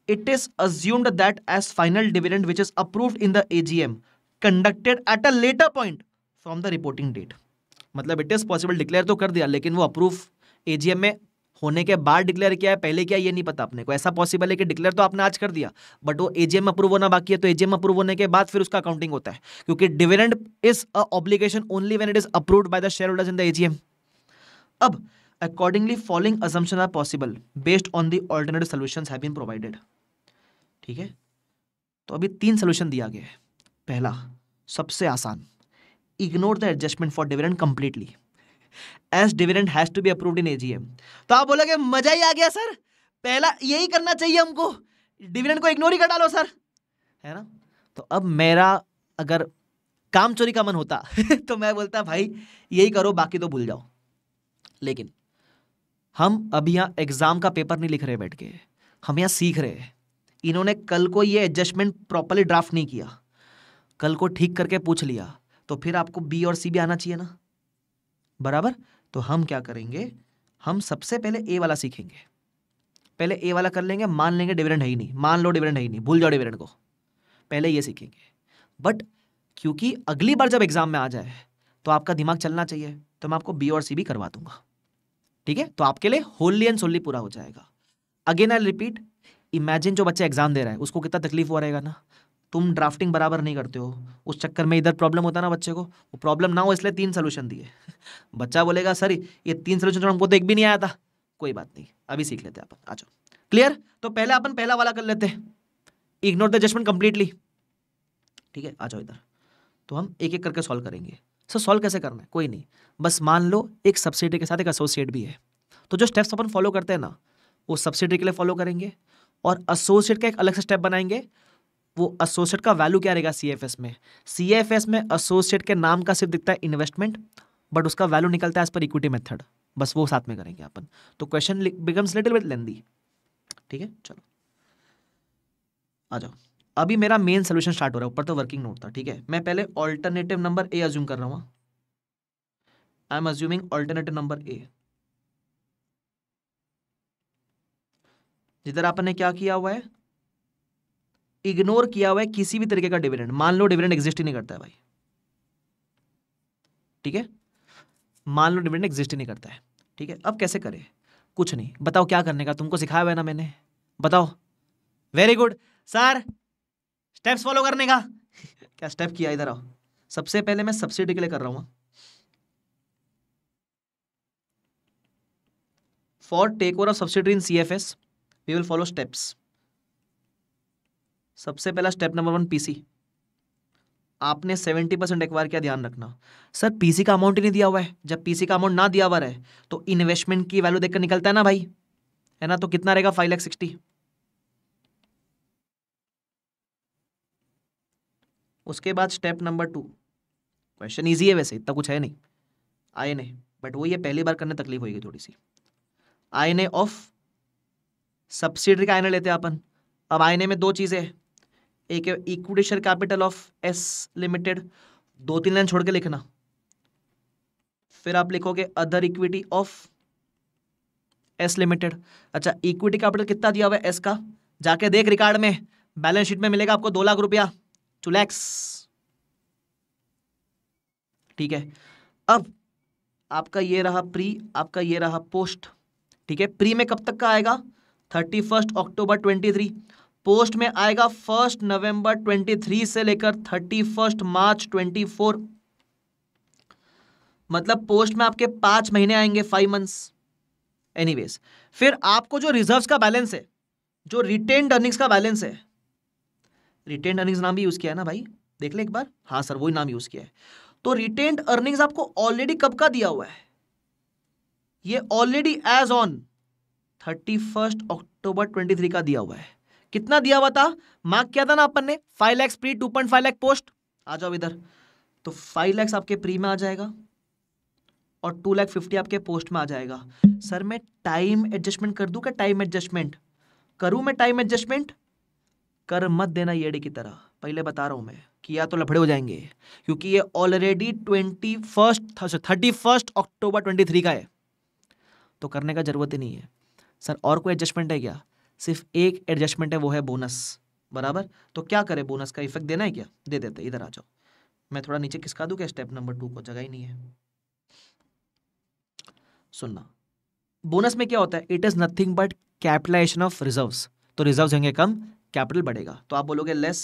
it is assumed that as final dividend which is approved in the AGM conducted at a later point from the reporting date. मतलब it is possible declare तो कर दिया लेकिन वो approve AGM में होने के बाद डिक्लेयर किया है पहले क्या ये नहीं पता अपने को ऐसा पॉसिबल है कि डिक्लेयर तो आपने आज कर दिया बट वो एजीएम अप्रूव होना बाकी है तो एजीएम अप्रूव होने के बाद फिर उसका अकाउंटिंग होता है क्योंकि dividend is a obligation only when it is approve by the share holders in the AGM अब accordingly following assumptions are possible based on the alternate solution have ठीक है तो अभी तीन सोल्यूशन दिया गया है पहला सबसे आसान ignore the adjustment for dividend completely as dividend has to be approved in AGM तो आप बोलोगे मजा ही आ गया सर पहला यही करना चाहिए हमको डिविडेंड को इग्नोर ही कर डालो सर है ना तो अब मेरा अगर काम चोरी का मन होता तो मैं बोलता भाई यही करो बाकी तो भूल जाओ लेकिन हम अभी यहाँ एग्ज़ाम का पेपर नहीं लिख रहे बैठ के हम यहाँ सीख रहे हैं इन्होंने कल को ये एडजस्टमेंट प्रॉपरली ड्राफ्ट नहीं किया कल को ठीक करके पूछ लिया तो फिर आपको बी और सी भी आना चाहिए ना बराबर तो हम क्या करेंगे हम सबसे पहले ए वाला सीखेंगे पहले ए वाला कर लेंगे मान लेंगे डिविडेंड है ही नहीं मान लो डिविडेंड है ही नहीं भूल जाओ डिविडेंड को पहले ये सीखेंगे बट क्योंकि अगली बार जब एग्जाम में आ जाए तो आपका दिमाग चलना चाहिए तो मैं आपको बी और सी भी करवा दूंगा ठीक है तो आपके लिए होली एंड सोली पूरा हो जाएगा अगेन आई रिपीट इमेजिन जो बच्चा एग्जाम दे रहा है उसको कितना तकलीफ हो रहेगा ना तुम ड्राफ्टिंग बराबर नहीं करते हो उस चक्कर में इधर प्रॉब्लम होता ना बच्चे को वो प्रॉब्लम ना हो इसलिए तीन सोल्यूशन दिए बच्चा बोलेगा सर ये तीन सोल्यूशन तो हमको देख भी नहीं आया था कोई बात नहीं अभी सीख लेते हैं अपन आ जाओ क्लियर तो पहले अपन पहला वाला कर लेते हैं इग्नोर द जजमेंट कंप्लीटली ठीक है आ जाओ इधर तो हम एक एक करके सॉल्व करेंगे सर सॉल्व कैसे करना है कोई नहीं बस मान लो एक सब्सिडी के साथ एक एसोसिएट भी है तो जो स्टेप्स अपन फॉलो करते हैं ना वो सब्सिडी के लिए फॉलो करेंगे और एसोसिएट का एक अलग से स्टेप बनाएंगे वो एसोसिएट का वैल्यू क्या रहेगा सी में सी में एसोसिएट के नाम का सिर्फ दिखता है इन्वेस्टमेंट बट उसका वैल्यू निकलता है एज पर इक्विटी मेथड बस वो साथ में करेंगे अपन तो question becomes little bit lengthy ठीक है चलो आ जाओ अभी मेरा मेन सोल्यूशन स्टार्ट हो रहा है ऊपर तो वर्किंग नोट था ठीक है मैं पहले ऑल्टरनेटिव नंबर ए अज्यूम कर रहा हूँ I am assuming alternative number A जिधर आपने क्या किया हुआ है इग्नोर किया हुआ है किसी भी तरीके का डिविडेंड मान लो डिविडेंड एग्जिस्ट ही नहीं करता है भाई ठीक है मान लो डिविडेंड एग्जिस्ट ही नहीं करता है ठीक है अब कैसे करें कुछ नहीं बताओ क्या करने का तुमको सिखाया हुआ है ना मैंने बताओ very good sir steps follow करने का क्या स्टेप किया इधर आओ सबसे पहले मैं सब्सिडी के लिए कर रहा हूं for take over of subsidy in C F S we will follow steps सबसे पहला स्टेप नंबर वन पीसी आपने सेवेंटी परसेंट एक्वायर किया ध्यान रखना सर पीसी का अमाउंट ही नहीं दिया हुआ है जब पीसी का अमाउंट ना दिया हुआ है तो इन्वेस्टमेंट की वैल्यू देखकर निकलता है ना भाई है ना तो कितना रहेगा फाइव लैख सिक्सटी उसके बाद step number two question easy है वैसे इतना कुछ है नहीं आए ने बट वो ये पहली बार करने तकलीफ होगी थोड़ी सी आईने ऑफ सब्सिडी का आईने लेते हैं अपन अब आईने में दो चीज़ें एक equity share capital of S limited दो तीन लाइन छोड़ के लिखना फिर आप लिखोगे other equity of S limited अच्छा इक्विटी कैपिटल कितना दिया हुआ है एस का जाके देख रिकॉर्ड में बैलेंस शीट में मिलेगा आपको दो लाख रुपया चुलेक्स ठीक है अब आपका ये रहा प्री आपका ये रहा पोस्ट ठीक है प्री में कब तक का आएगा thirty first October twenty three post में आएगा फर्स्ट नवंबर 23 से लेकर 31 मार्च 24 मतलब पोस्ट में आपके पांच महीने आएंगे फाइव मंथ्स एनीवेज फिर आपको जो रिजर्व्स का बैलेंस है जो रिटेन अर्निंग्स का बैलेंस है रिटेन अर्निंग्स नाम भी यूज किया है ना भाई देख ले एक बार हाँ सर वही नाम यूज किया है तो रिटेन अर्निंग्स आपको ऑलरेडी कब का दिया हुआ है ये already as on thirty first October twenty three का दिया हुआ है कितना दिया हुआ था मार्क किया था ना अपन ने five lakhs pre two point five lakh post आ जाओ इधर तो फाइव लैक्स आपके प्री में आ जाएगा और टू लैख फिफ्टी आपके पोस्ट में आ जाएगा सर मैं टाइम एडजस्टमेंट कर दूँ क्या टाइम एडजस्टमेंट करूँ मैं टाइम एडजस्टमेंट कर मत देना येड़े e की तरह पहले बता रहा हूं मैं कि या तो लफड़े हो जाएंगे क्योंकि ये already twenty first thirty first October twenty three का है तो करने का ज़रूरत ही नहीं है सर और कोई एडजस्टमेंट है क्या सिर्फ एक एडजस्टमेंट है वो है बोनस बराबर तो क्या करें बोनस का इफेक्ट देना है क्या दे देते इधर आ जाओ मैं थोड़ा नीचे किसका दूं क्या स्टेप नंबर टू को जगह ही नहीं है सुनना बोनस में क्या होता है it is nothing but capitalization of reserves तो रिजर्व्स होंगे कम कैपिटल बढ़ेगा तो आप बोलोगे लेस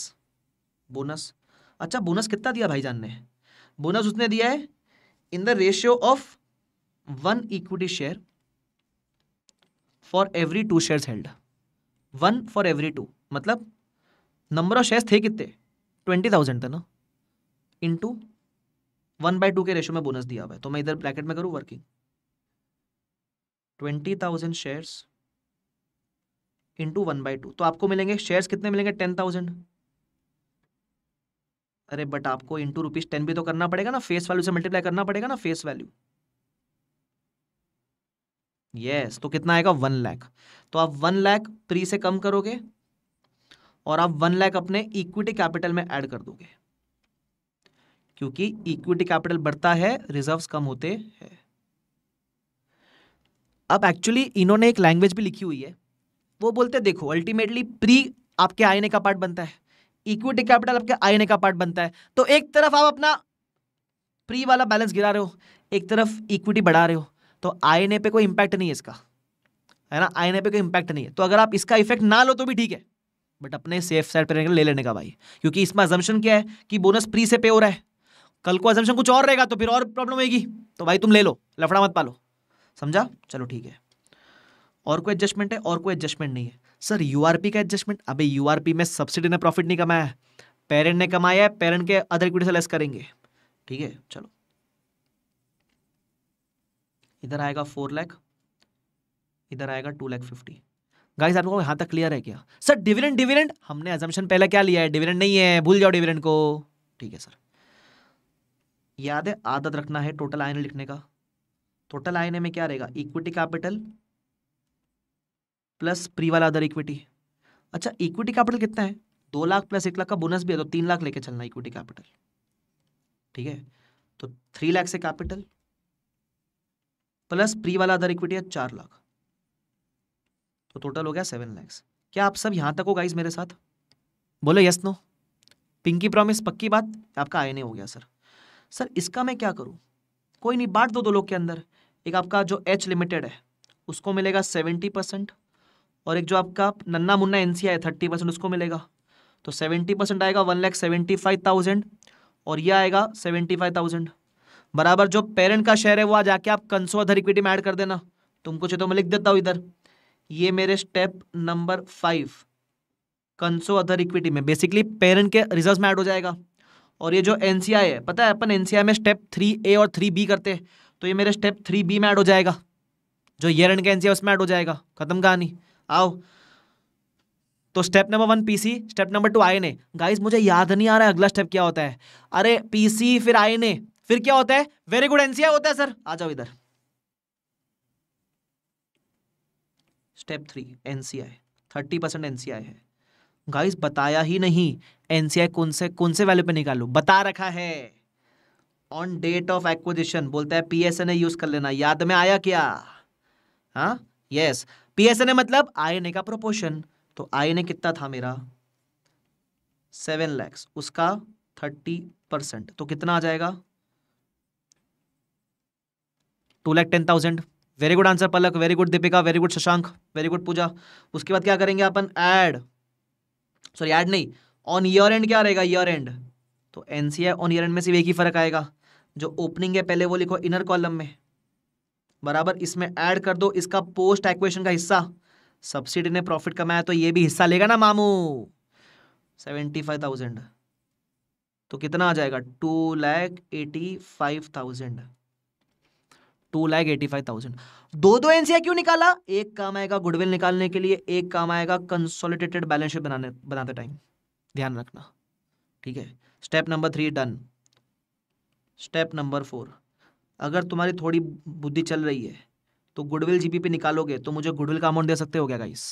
बोनस अच्छा बोनस कितना दिया भाईजान ने बोनस उसने दिया है in the ratio of one equity share for every two share held one for every two मतलब नंबर ऑफ शेयर्स थे कितने ट्वेंटी थाउजेंड थे ना in two one by two के रेशो में बोनस दिया हुआ है तो मैं इधर ब्रैकेट में करूँ working twenty thousand shares into one by two तो आपको मिलेंगे शेयर्स कितने मिलेंगे टेन थाउजेंड अरे बट आपको इंटू रुपीज टेन भी तो करना पड़ेगा ना फेस वैल्यू से मल्टीप्लाई करना पड़ेगा ना फेस वैल्यू यस तो कितना आएगा वन लैख तो आप वन लैख प्री से कम करोगे और आप वन लैख अपने इक्विटी कैपिटल में ऐड कर दोगे क्योंकि इक्विटी कैपिटल बढ़ता है रिजर्व्स कम होते हैं अब एक्चुअली इन्होंने एक लैंग्वेज भी लिखी हुई है वो बोलते देखो अल्टीमेटली प्री आपके आईने का पार्ट बनता है इक्विटी कैपिटल आपके आईने का पार्ट बनता है तो एक तरफ आप अपना प्री वाला बैलेंस गिरा रहे हो एक तरफ इक्विटी बढ़ा रहे हो तो आई पे कोई इम्पैक्ट नहीं है इसका है ना आई पे कोई इम्पैक्ट नहीं है तो अगर आप इसका इफेक्ट ना लो तो भी ठीक है बट अपने सेफ साइड पर ले लेने का भाई क्योंकि इसमें अजम्पन क्या है कि बोनस प्री से पे हो रहा है कल को अजम्पन कुछ और रहेगा तो फिर और प्रॉब्लम होगी तो भाई तुम ले लो लफड़ा मत पालो समझा चलो ठीक है और कोई एडजस्टमेंट है और कोई एडजस्टमेंट नहीं है सर यूआरपी का एडजस्टमेंट अबे यूआरपी में सब्सिडी ने प्रॉफिट नहीं कमाया है पेरेंट ने कमाया है पेरेंट के अदर इक्विटी से लेस करेंगे ठीक है चलो इधर आएगा फोर लैख इधर आएगा टू लैख फिफ्टी गाइस आप लोगों को यहाँ तक क्लियर है क्या सर डिविडेंड डिविडेंड हमने एजम्पन पहले क्या लिया है डिविडेंड नहीं है भूल जाओ डिविडेंड को ठीक है सर याद है आदत रखना है टोटल आयन लिखने का टोटल आयन में क्या रहेगा इक्विटी कैपिटल प्लस प्री वाला अदर इक्विटी अच्छा इक्विटी कैपिटल कितना है दो लाख प्लस एक लाख का बोनस भी है तो तीन लाख लेके चलना इक्विटी कैपिटल ठीक है तो थ्री लाख से कैपिटल प्लस प्री वाला अदर इक्विटी है चार लाख तो टोटल हो गया सेवन लैक्स क्या आप सब यहाँ तक हो गाइज मेरे साथ बोले यस नो पिंकी प्रॉमिस पक्की बात आपका आई हो गया सर सर इसका मैं क्या करूँ कोई नहीं बांट दो दो लोग के अंदर एक आपका जो एच लिमिटेड है उसको मिलेगा सेवेंटी परसेंट और एक जो आपका नन्ना मुन्ना एन है थर्टी परसेंट उसको मिलेगा तो सेवेंटी परसेंट आएगा one lakh seventy five thousand और यह आएगा सेवेंटी फाइव थाउजेंड बराबर जो पेरेंट का शेयर है वो आ जाके आप कंसो अदर इक्विटी में ऐड कर देना तुमको चाहिए तो मैं लिख देता हूँ इधर ये मेरे step number five conso other equity में बेसिकली पेरेंट के रिजल्ट में ऐड हो जाएगा और ये जो एन है पता है अपन एन में स्टेप थ्री ए और थ्री बी करते हैं तो ये मेरे स्टेप थ्री बी में ऐड हो जाएगा जो ईयर एंड का एन उसमें ऐड हो जाएगा खत्म कहानी आओ तो step number one PC step number two आई ने गाइस मुझे याद नहीं आ रहा है अगला स्टेप क्या होता है अरे पीसी फिर आई ने फिर क्या होता है वेरी गुड एनसीआर होता है सर आ जाओ इधर step three NCI thirty percent NCI है गाइस बताया ही नहीं एनसीआई कौन से कौन से वैल्यू पे निकालो बता रखा है ऑन डेट ऑफ एक्विजिशन बोलता है पीएसएनए यूज कर लेना याद में आया क्या हाँ यस पीएसएनए मतलब आईएनए का प्रोपोर्शन तो आईएनए कितना था मेरा सेवन लैक्स उसका थर्टी परसेंट तो कितना आ जाएगा two lakh ten thousand very good answer Palak very good Deepika very good Shashank very good Pooja उसके बाद क्या करेंगे अपन ऐड सॉरी ऐड नहीं ऑन ईयर एंड क्या रहेगा ईयर एंड तो N C on year end में सिर्फ एक ही फर्क आएगा जो ओपनिंग है पहले वो लिखो इनर कॉलम में बराबर इसमें ऐड कर दो इसका पोस्ट एक्वेशन का हिस्सा सब्सिडी ने प्रॉफिट कमाया तो ये भी हिस्सा लेगा ना मामू सेवेंटी फाइव थाउजेंड तो कितना आ जाएगा two lakh eighty five thousand two lakh eighty five thousand दो दो एनसीआर क्यों निकाला एक काम आएगा गुडविल निकालने के लिए एक काम आएगा कंसोलिडेटेड बैलेंस शीट बनाने बनाते टाइम ध्यान रखना ठीक है step number three done step number four अगर तुम्हारी थोड़ी बुद्धि चल रही है तो गुडविल जीपी पे निकालोगे तो मुझे गुडविल का अमाउंट दे सकते हो क्या guys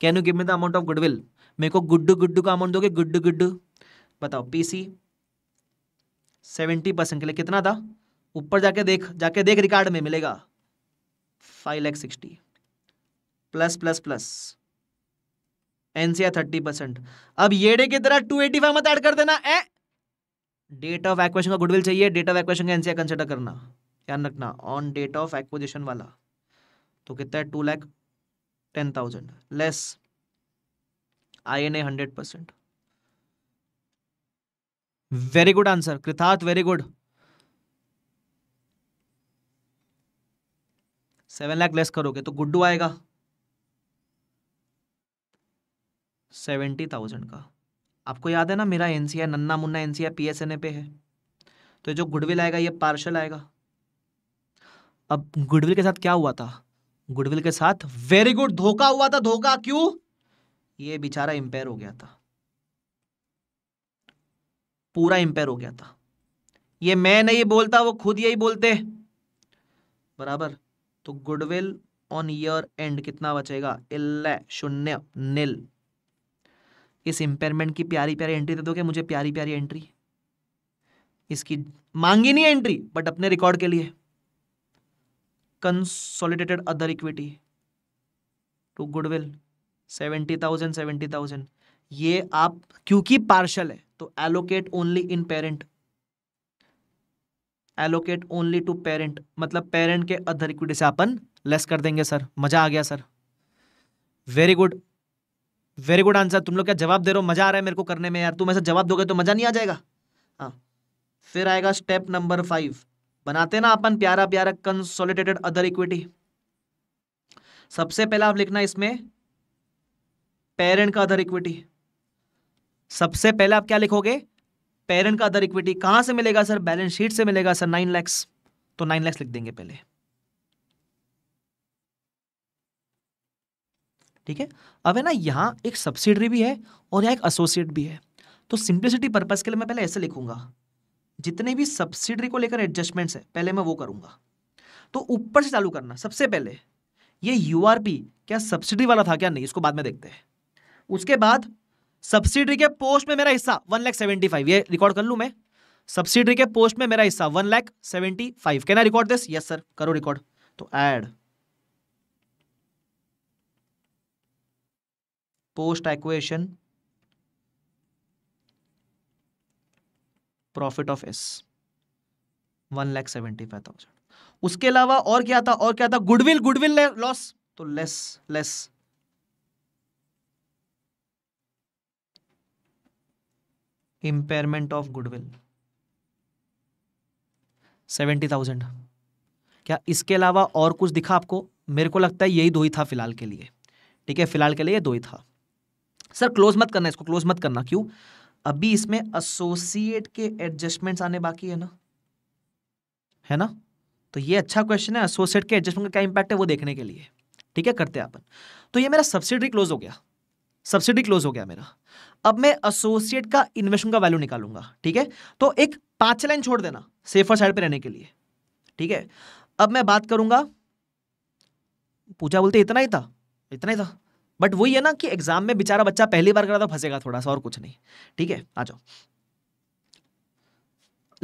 can you give me the amount of goodwill मेरे को गुड्डू गुड्डू का अमाउंट दोगे गुड्डू गुड्डू बताओ पीसी सेवेंटी परसेंट के लिए कितना था ऊपर जाके देख जाके देख रिकॉर्ड में मिलेगा five lakh sixty plus plus plus NCR thirty percent अब येडे की तरह टू एटी फाइव मत ऐड कर देना ए डेट ऑफ एक्वेशन का गुडविल चाहिए डेट ऑफ एक्वेशन का एनसीआर कंसिडर करना ध्यान रखना ऑन डेट ऑफ एक्विजिशन वाला तो कितना है two lakh ten thousand less I N A hundred percent very good answer Kritarth very good seven lakh less करोगे तो गुड्डू आएगा सेवेंटी थाउजेंड का आपको याद है ना मेरा एनसीआर नन्ना मुन्ना एनसीआर पीएसएनए पे है तो जो गुडविल आएगा ये पार्शल आएगा अब गुडविल के साथ क्या हुआ था गुडविल के साथ वेरी गुड धोखा हुआ था धोखा क्यों ये बेचारा इंपेयर हो गया था पूरा इंपेयर हो गया था ये मैं नहीं बोलता वो खुद यही बोलते बराबर तो गुडविल ऑन ईयर एंड कितना बचेगा इल शून्य निल इस इंपेयरमेंट की प्यारी प्यारी एंट्री दे दोगे मुझे प्यारी प्यारी एंट्री इसकी मांगी नहीं एंट्री बट अपने रिकॉर्ड के लिए consolidated other equity to goodwill seventy thousand seventy thousand ये आप क्योंकि पार्शल है तो allocate only in parent allocate only to parent मतलब पेरेंट के अदर इक्विटी से अपन लेस कर देंगे सर मजा आ गया sir very good very good answer तुम लोग क्या जवाब दे रहे हो मजा आ रहा है मेरे को करने में यार तुम ऐसा जवाब दोगे तो मजा नहीं आ जाएगा हाँ फिर आएगा स्टेप नंबर फाइव बनाते ना अपन प्यारा प्यारा कंसोलिडेटेड अदर इक्विटी सबसे पहला आप लिखना इसमें पेरेंट का अदर इक्विटी सबसे पहले आप क्या लिखोगे पेरेंट का अदर इक्विटी कहां से मिलेगा सर बैलेंस शीट से मिलेगा सर नाइन लैक्स तो नाइन लैक्स लिख देंगे पहले ठीक है अब है ना यहां एक सब्सिडरी भी है और यहां एक एसोसिएट भी है तो सिंप्लिसिटी पर्पज के लिए मैं पहले ऐसे लिखूंगा जितने भी सब्सिडरी को लेकर एडजस्टमेंट है पहले मैं वो करूंगा तो ऊपर से चालू करना सबसे पहले ये यूआरपी क्या सब्सिडी वाला था क्या नहीं इसको बाद में देखते हैं उसके बाद सब्सिडरी के पोस्ट में मेरा हिस्सा वन लैख सेवेंटी फाइव ये रिकॉर्ड कर लू मैं सब्सिडरी के पोस्ट में मेरा हिस्सा one lakh seventy five can I record this yes sir करो रिकॉर्ड तो add post acquisition profit of S one lakh seventy five thousand उसके अलावा और क्या था और क्या था गुडविल गुडविल लॉस तो less less impairment of goodwill seventy thousand क्या इसके अलावा और कुछ दिखा आपको मेरे को लगता है यही दो ही था फिलहाल के लिए ठीक है फिलहाल के लिए दो ही था सर क्लोज मत करना इसको क्लोज मत करना क्यों अभी इसमें एसोसिएट के एडजस्टमेंट्स आने बाकी है ना है ना तो ये अच्छा क्वेश्चन है एसोसिएट के एडजस्टमेंट का क्या इंपैक्ट है वो देखने के लिए ठीक है करते हैं अपन तो ये मेरा सब्सिडरी क्लोज हो गया सब्सिडी क्लोज हो गया मेरा अब मैं एसोसिएट का इन्वेस्टमेंट का वैल्यू निकालूंगा ठीक है तो एक पांच लाइन छोड़ देना सेफर साइड पे रहने के लिए ठीक है अब मैं बात करूंगा पूजा बोलते इतना ही था इतना ही था बट वही है ना कि एग्जाम में बेचारा बच्चा पहली बार करा था फंसेगा थोड़ा सा और कुछ नहीं ठीक है आ जाओ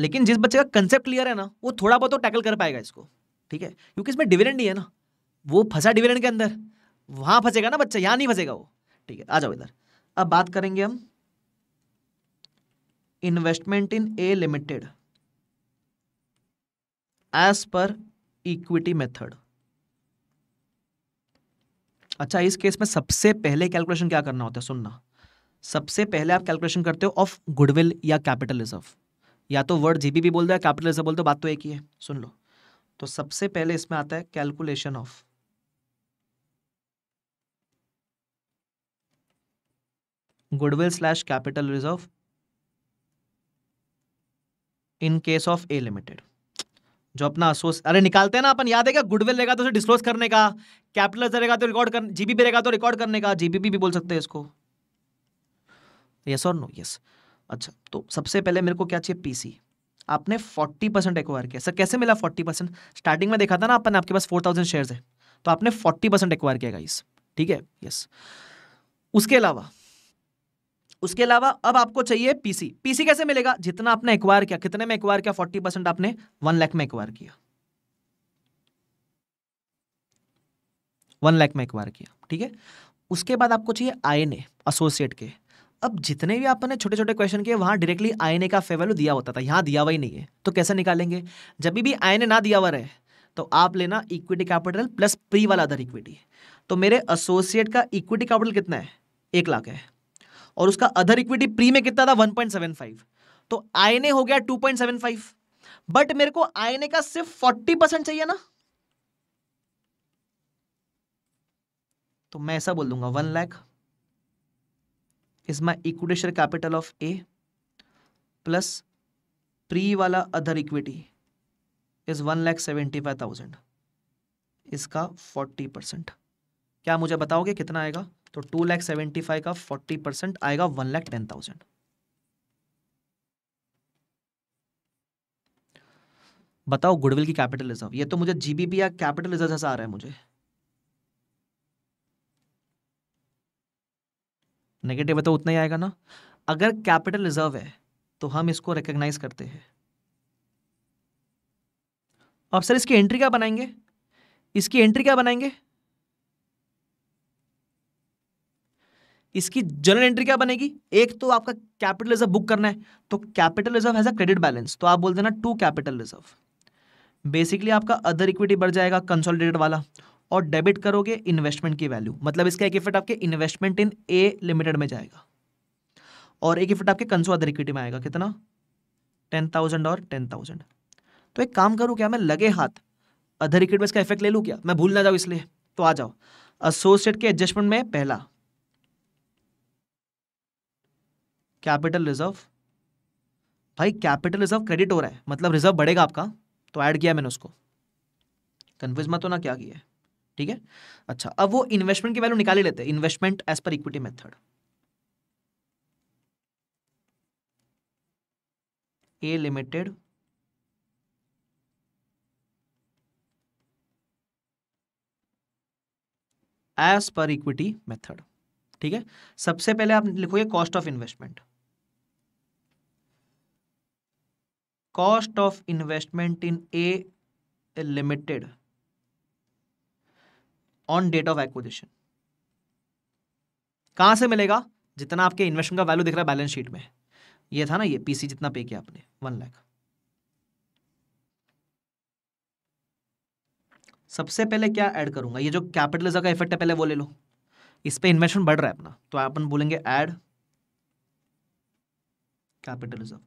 लेकिन जिस बच्चे का कंसेप्ट क्लियर है ना वो थोड़ा बहुत तो टैकल कर पाएगा इसको ठीक है क्योंकि इसमें डिविडेंड ही है ना वो फंसा डिविडेंड के अंदर वहां फंसेगा ना बच्चा यहाँ नहीं फंसेगा वो ठीक है आ जाओ इधर अब बात करेंगे हम investment in A limited as per equity method अच्छा इस केस में सबसे पहले कैलकुलेशन क्या करना होता है सुनना सबसे पहले आप कैलकुलेशन करते हो ऑफ गुडविल या कैपिटल रिजर्व या तो वर्ड जीबीबी बोल दो या कैपिटल रिजर्व बोल दो बात तो एक ही है सुन लो तो सबसे पहले इसमें आता है calculation of goodwill slash capital reserve in case of A limited जो अपना अरे निकालते हैं ना अपन याद है क्या गुडविल रहेगा तो उसे डिस्क्लोज करने का कैपिटल रहेगा तो रिकॉर्ड कर जीबी रहेगा तो रिकॉर्ड करने का जीबीपी भी बोल सकते हैं इसको यस और नो यस अच्छा तो सबसे पहले मेरे को क्या चाहिए पीसी आपने 40 परसेंट एक्वायर किया सर कैसे मिला 40 परसेंट स्टार्टिंग में देखा था ना अपन आपके पास 4000 शेयर्स है तो आपने 40 परसेंट एक्वायर किया गाइस ठीक है यस उसके अलावा उसके अलावा अब आपको चाहिए पीसी पीसी कैसे मिलेगा जितना आपने एक्वायर किया कितने में एक्वायर किया फोर्टी परसेंट आपने वन लाख में एक्वायर किया वन लाख में एक्वायर किया ठीक है उसके बाद आपको चाहिए आई एसोसिएट के अब जितने भी आपने छोटे छोटे क्वेश्चन किए वहां डायरेक्टली आई का फेवेल्यू दिया होता था यहां दिया हुआ ही नहीं है तो कैसे निकालेंगे जब भी आई ना दिया हुआ रहे तो आप लेना इक्विटी कैपिटल प्लस प्री वाला अदर इक्विटी तो मेरे एसोसिएट का इक्विटी कैपिटल कितना है एक लाख है और उसका अदर इक्विटी प्री में कितना था 1.75 तो आईने हो गया 2.75 बट मेरे को आईने का सिर्फ 40 परसेंट चाहिए ना तो मैं ऐसा बोल दूंगा one lakh is my equity capital of A plus pre वाला other equity is one lakh seventy five thousand इसका फोर्टी परसेंट क्या मुझे बताओगे कितना आएगा तो टू लैख सेवेंटी फाइव का फोर्टी परसेंट आएगा वन लैख टेन थाउजेंड बताओ गुडविल की कैपिटल रिजर्व ये तो मुझे जीबीपी या कैपिटल रिजर्व जैसा आ रहा है मुझे नेगेटिव है तो उतना ही आएगा ना अगर कैपिटल रिजर्व है तो हम इसको रिकग्नाइज करते हैं अब सर इसकी एंट्री क्या बनाएंगे इसकी एंट्री क्या बनाएंगे इसकी जनरल एंट्री क्या बनेगी एक तो आपका कैपिटल रिजर्व बुक करना है तो capital reserve has a credit balance तो आप बोल देना टू कैपिटल रिजर्व बेसिकली आपका अदर इक्विटी बढ़ जाएगा कंसोलिडेटेड वाला और डेबिट करोगे इन्वेस्टमेंट की वैल्यू मतलब इसका एक इफेक्ट आपके इन्वेस्टमेंट इन ए लिमिटेड में जाएगा और एक इफेक्ट आपके कंसो अदर इक्विटी में आएगा कितना टेन थाउजेंड और टेन थाउजेंड तो एक काम करूँ क्या मैं लगे हाथ अदर इक्विटी में इसका इफेक्ट ले लूँ क्या मैं भूल ना जाऊँ इसलिए तो आ जाओ एसोसिएट के एडजस्टमेंट में पहला कैपिटल रिजर्व भाई कैपिटल रिजर्व क्रेडिट हो रहा है मतलब रिजर्व बढ़ेगा आपका तो ऐड किया मैंने उसको कन्फ्यूज मत होना क्या किया है ठीक है अच्छा अब वो इन्वेस्टमेंट की वैल्यू निकाल ही लेते हैं investment as per equity method A limited as per equity method ठीक है सबसे पहले आप लिखोगे cost of investment cost of investment in A limited on date of acquisition कहां से मिलेगा जितना आपके इन्वेस्टमेंट का वैल्यू दिख रहा है बैलेंस शीट में ये था ना ये पीसी जितना पे किया आपने वन लाख सबसे पहले क्या ऐड करूंगा ये जो कैपिटलिज्म का इफेक्ट है पहले वो ले लो इस पे इन्वेस्टमेंट बढ़ रहा है अपना तो अपन बोलेंगे ऐड कैपिटलिज्म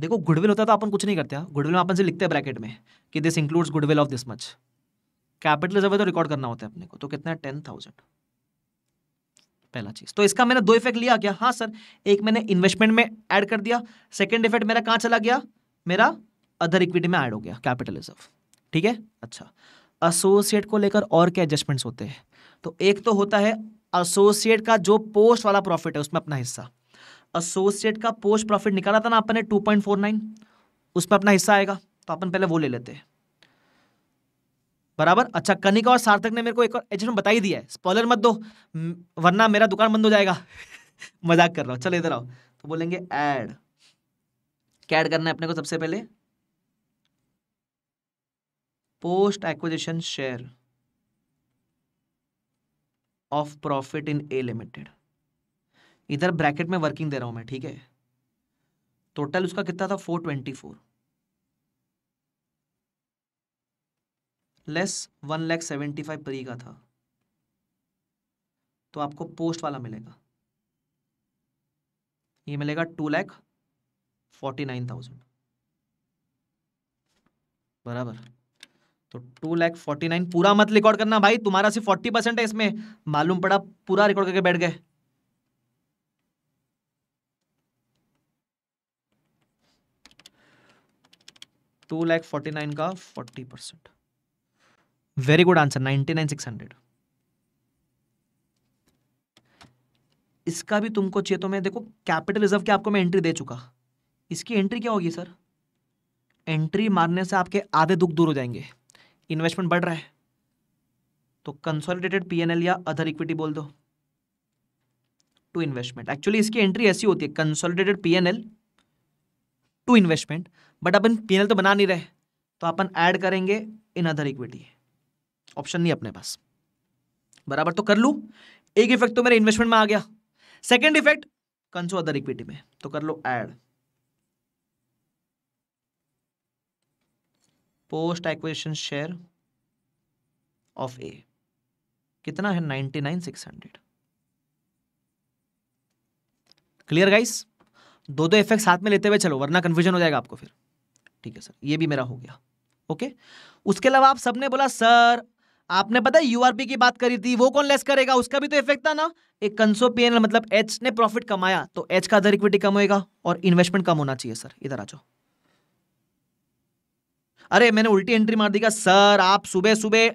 देखो गुडविल होता तो अपन कुछ नहीं करते गुडविल में अपन से लिखते हैं ब्रैकेट में कि this includes goodwill of this much capital है तो रिकॉर्ड करना होता है अपने को तो कितना है टेन थाउजेंड पहला चीज तो इसका मैंने दो इफेक्ट लिया क्या हाँ सर एक मैंने इन्वेस्टमेंट में ऐड कर दिया सेकेंड इफेक्ट मेरा कहाँ चला गया मेरा अदर इक्विटी में ऐड हो गया कैपिटलिज्म ठीक है अच्छा असोसिएट को लेकर और क्या एडजस्टमेंट्स होते हैं तो एक तो होता है असोसिएट का जो पोस्ट वाला प्रॉफिट है उसमें अपना हिस्सा एसोसिएट का पोस्ट प्रॉफिट निकाला था ना अपने ने टू पॉइंट फोर नाइन उस पर अपना हिस्सा आएगा तो अपन पहले वो ले लेते हैं बराबर अच्छा कनिका और सार्थक ने मेरे को एक और एजेंट बता ही दिया है स्पॉलर मत दो वरना मेरा दुकान बंद हो जाएगा मजाक कर रहा हूँ चलो इधर आओ तो बोलेंगे ऐड क्या ऐड करना है अपने को सबसे पहले post acquisition share of profit in A limited इधर ब्रैकेट में वर्किंग दे रहा हूं मैं ठीक है टोटल उसका कितना था four twenty four less one lakh seventy five परी का था तो आपको पोस्ट वाला मिलेगा ये मिलेगा two lakh forty nine thousand बराबर तो टू लैख फोर्टी नाइन पूरा मत रिकॉर्ड करना भाई तुम्हारा सिर्फ फोर्टी परसेंट है इसमें मालूम पड़ा पूरा रिकॉर्ड करके बैठ गए टू लैख फोर्टी नाइन का forty percent very good answer ninety nine six hundred इसका भी तुमको चाहिए तो मैं देखो कैपिटल रिजर्व की आपको मैं एंट्री दे चुका इसकी एंट्री क्या होगी सर एंट्री मारने से आपके आधे दुख दूर हो जाएंगे इन्वेस्टमेंट बढ़ रहा है तो कंसोलिडेटेड पीएनएल या अदर इक्विटी बोल दो टू इन्वेस्टमेंट एक्चुअली इसकी एंट्री ऐसी होती है consolidated PNL to investment but अपन पी तो बना नहीं रहे तो अपन ऐड करेंगे इन अदर इक्विटी ऑप्शन नहीं अपने पास बराबर तो कर लू एक इफेक्ट तो मेरे इन्वेस्टमेंट में आ गया second effect conso other equity में तो कर लो add post acquisition share of A कितना है ninety nine six hundred clear guys दो दो इफेक्ट साथ में लेते हुए चलो वरना कन्फ्यूजन हो जाएगा आपको फिर ठीक है सर ये भी मेरा हो गया ओके उसके अलावा आप सबने बोला सर आपने पता यूआरपी की बात करी थी वो कौन लेस करेगा उसका भी तो इफेक्ट था ना एक कंसो एन मतलब एच ने प्रॉफिट कमाया तो एच का अदर इक्विटी कम होएगा और इन्वेस्टमेंट कम होना चाहिए सर इधर आ जाओ अरे मैंने उल्टी एंट्री मार दी का सर आप सुबह सुबह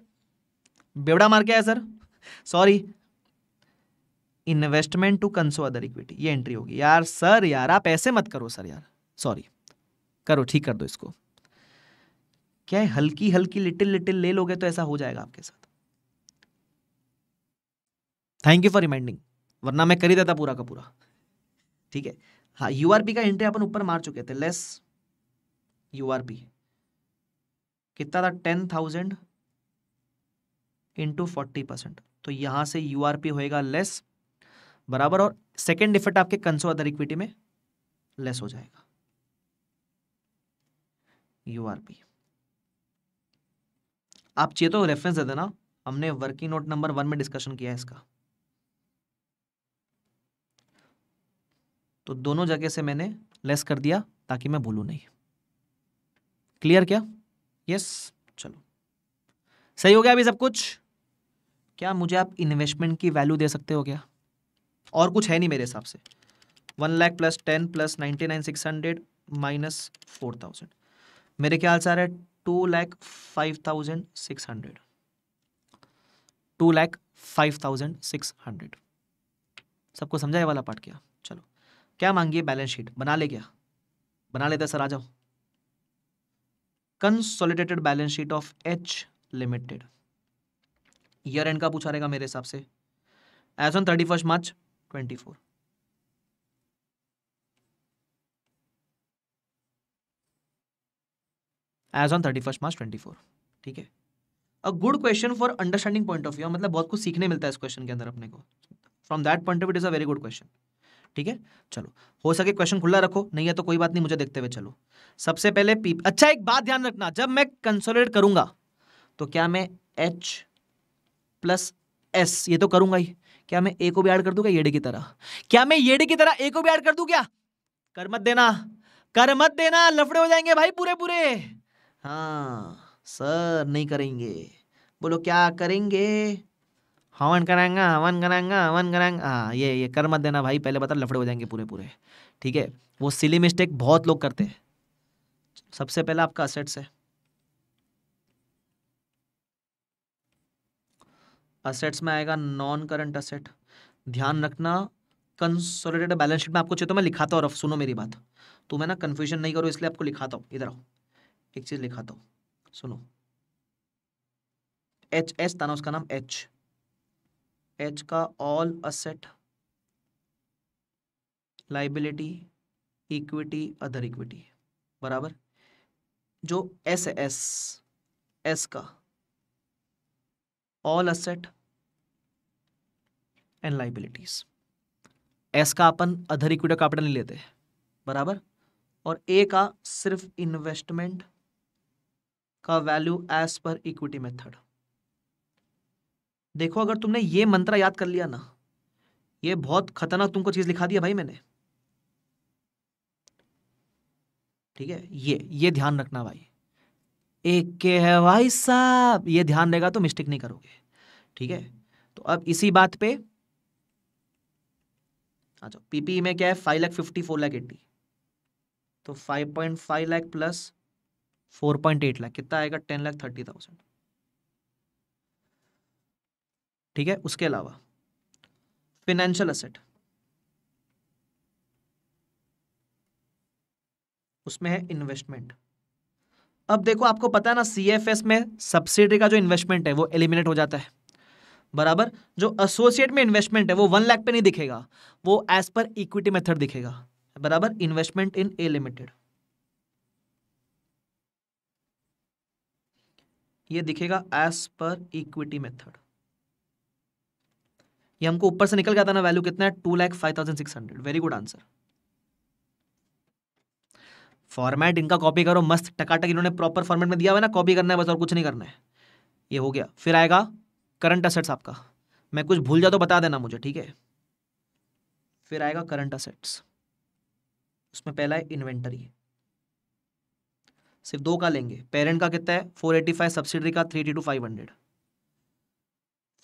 बेवड़ा मार के आया sir sorry investment to conso other equity ये एंट्री होगी यार सर यार आप ऐसे मत करो सर यार सॉरी करो ठीक कर दो इसको क्या है हल्की हल्की लिटिल लिटिल ले लोगे तो ऐसा हो जाएगा आपके साथ थैंक यू फॉर रिमाइंडिंग वरना मैं कर ही देता पूरा का पूरा ठीक है हाँ यूआरपी का एंट्री अपन ऊपर मार चुके थे लेस यूआरपी कितना था ten thousand into forty percent तो यहां से यूआरपी होएगा लेस बराबर और सेकेंड इफेक्ट आपके कंसो अदर इक्विटी में लेस हो जाएगा यू आर पी आप चाहिए तो रेफरेंस दे देना हमने वर्किंग नोट नंबर वन में डिस्कशन किया है इसका तो दोनों जगह से मैंने लेस कर दिया ताकि मैं भूलू नहीं क्लियर क्या यस चलो सही हो गया अभी सब कुछ क्या मुझे आप इन्वेस्टमेंट की वैल्यू दे सकते हो क्या और कुछ है नहीं मेरे हिसाब से one lakh plus ten plus ninety nine six hundred minus four thousand मेरे ख्याल से आ रहा है two lakh five thousand six hundred two lakh five thousand six hundred सबको समझा ये वाला पार्ट क्या चलो क्या मांगिए बैलेंस शीट बना ले क्या बना लेते सर आ जाओ consolidated balance sheet of H limited year end का पूछा रहेगा मेरे हिसाब से as on thirty first March twenty four as on thirty first March twenty four ठीक है a good question for understanding point of view मतलब बहुत कुछ सीखने मिलता है इस क्वेश्चन के अंदर अपने को from that point of it is a very good question ठीक है चलो हो सके क्वेश्चन खुला रखो नहीं है तो कोई बात नहीं मुझे देखते हुए चलो सबसे पहले पीप अच्छा एक बात ध्यान रखना जब मैं कंसोलिडेट करूंगा तो क्या मैं एच प्लस एस ये तो करूंगा ही क्या मैं ए को भी ऐड कर दूंगा क्या येडे की तरह क्या मैं येडे की तरह ए को भी ऐड कर दू क्या कर मत देना कर मत देना लफड़े हो जाएंगे भाई पूरे पूरे हाँ सर नहीं करेंगे बोलो क्या करेंगे हवन कराएंगे हवन कराएंगे हवन कराएंगे हाँ ये ये कर मत देना भाई पहले बता लफड़े हो जाएंगे पूरे पूरे ठीक है वो सिली मिस्टेक बहुत लोग करते हैं सबसे पहला आपका असेट्स है असेट्स में आएगा नॉन करंट असेट ध्यान रखना कंसोलिडेटेड बैलेंस शीट में आपको चाहिए तो मैं लिखाता हूँ रफ सुनो मेरी बात तो मैं ना कन्फ्यूजन नहीं करूँ इसलिए आपको लिखाता हूँ इधर आओ एक चीज़ लिखाता हूँ सुनो एच एस था ना उसका नाम एच एच का all asset liability equity other equity बराबर जो एस एस एस का all asset and liabilities S का अपन अधर इक्विटी कैपिटल नहीं लेते बराबर और ए का सिर्फ इन्वेस्टमेंट का value as per equity method देखो अगर तुमने ये मंत्र याद कर लिया ना ये बहुत खतरनाक तुमको चीज लिखा दिया भाई मैंने ठीक है ये ये ध्यान रखना भाई एक के है भाई साहब ये ध्यान रहेगा तो मिस्टेक नहीं करोगे ठीक है तो अब इसी बात पे आ हाँ जाओ पीपीई e में क्या है five lakh fifty four lakh eighty तो five point five lakh plus four point eight lakh कितना आएगा टेन लैख थर्टी थाउजेंड ठीक है उसके अलावा फिनेंशियल असेट उसमें है इन्वेस्टमेंट अब देखो आपको पता है ना सीएफएस में सब्सिडी का जो इन्वेस्टमेंट है वो एलिमिनेट हो जाता है बराबर जो एसोसिएट में इन्वेस्टमेंट है वो वन लाख पे नहीं दिखेगा वो एज पर इक्विटी मेथड दिखेगा बराबर इन्वेस्टमेंट इन ए लिमिटेड ये दिखेगा एज पर इक्विटी मेथड ये हमको ऊपर से निकल गया था ना वैल्यू कितना है two lakh five thousand six hundred very good answer format इनका कॉपी करो मस्त टकाटक इन्होंने प्रॉपर फॉर्मेट में दिया हुआ ना कॉपी करना है बस और कुछ नहीं करना है ये हो गया फिर आएगा करंट असेट्स आपका मैं कुछ भूल जा तो बता देना मुझे ठीक है फिर आएगा करंट असेट्स उसमें पहला है इन्वेंटरी सिर्फ दो का लेंगे पेरेंट का कितना है फोर एटी फाइव सब्सिडरी का three eighty two five hundred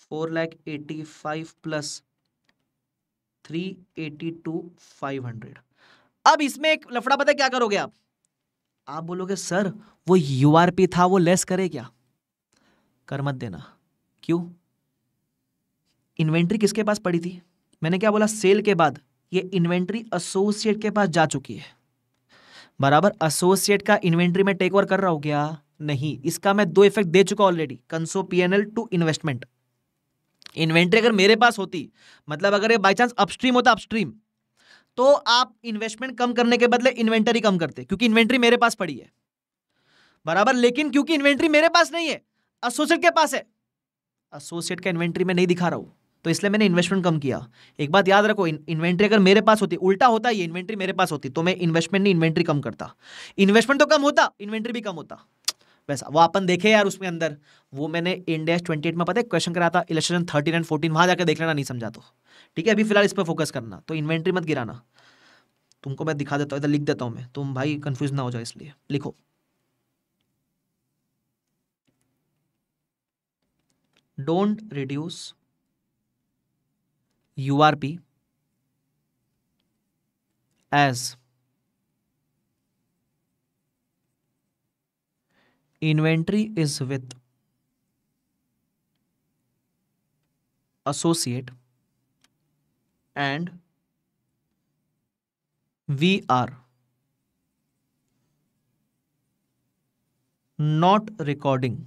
four lakh eighty five plus three eighty two five hundred अब इसमें एक लफड़ा पता है क्या करोगे आप आप बोलोगे सर वो यू था वो लेस करे क्या कर मत देना क्यों इन्वेंट्री किसके पास पड़ी थी मैंने क्या बोला सेल के बाद ये इन्वेंट्री एसोसिएट के पास जा चुकी है बराबर एसोसिएट का इन्वेंट्री में टेक ओवर कर रहा हूं क्या नहीं इसका मैं दो इफेक्ट दे चुका already conso PNL to investment inventory अगर मेरे पास होती मतलब अगर ये बाई चांस अपस्ट्रीम होता अपस्ट्रीम तो आप इन्वेस्टमेंट कम करने के बदले इन्वेंटरी कम करते क्योंकि इन्वेंट्री मेरे पास पड़ी है बराबर लेकिन क्योंकि इन्वेंट्री मेरे पास नहीं है एसोसिएट के पास है एसोसिएट का इन्वेंट्री में नहीं दिखा रहा हूँ तो इसलिए मैंने इन्वेस्टमेंट कम किया एक बात याद रखो इन्वेंट्री अगर मेरे पास होती उल्टा होता ये इन्वेंट्री मेरे पास होती तो मैं इन्वेस्टमेंट नहीं इन्वेंट्री कम करता इन्वेस्टमेंट तो कम होता इन्वेंट्री भी कम होता वैसा वो अपन देखे यार उसमें अंदर वो मैंने इंडिया ट्वेंटी एट में पता है क्वेश्चन करा था इलेक्शन थर्टीन एंड फोर्टीन वहाँ जाकर देख लेना नहीं समझा तो ठीक है अभी फिलहाल इस पर फोकस करना तो इन्वेंट्री मत गिराना तुमको मैं दिखा देता हूँ इधर लिख देता हूँ मैं तुम भाई कन्फ्यूज ना हो जाओ इसलिए लिखो don't reduce URP as inventory is with associate and we are not recording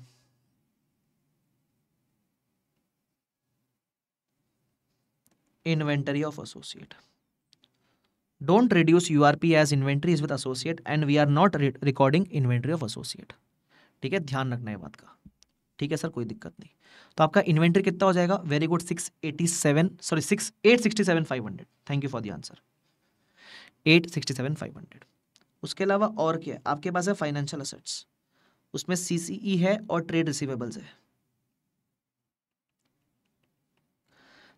inventory of associate don't reduce urp as inventories with associate and we are not re recording inventory of associate ठीक है ध्यान रखना है बात का ठीक है सर कोई दिक्कत नहीं तो आपका इन्वेंट्री कितना हो जाएगा very good six eighty seven sorry six eight sixty seven five hundred thank you for the answer eight sixty seven five hundred उसके अलावा और क्या है आपके पास है फाइनेंशियल असेट्स उसमें सी e है और ट्रेड रिसीवेबल्स है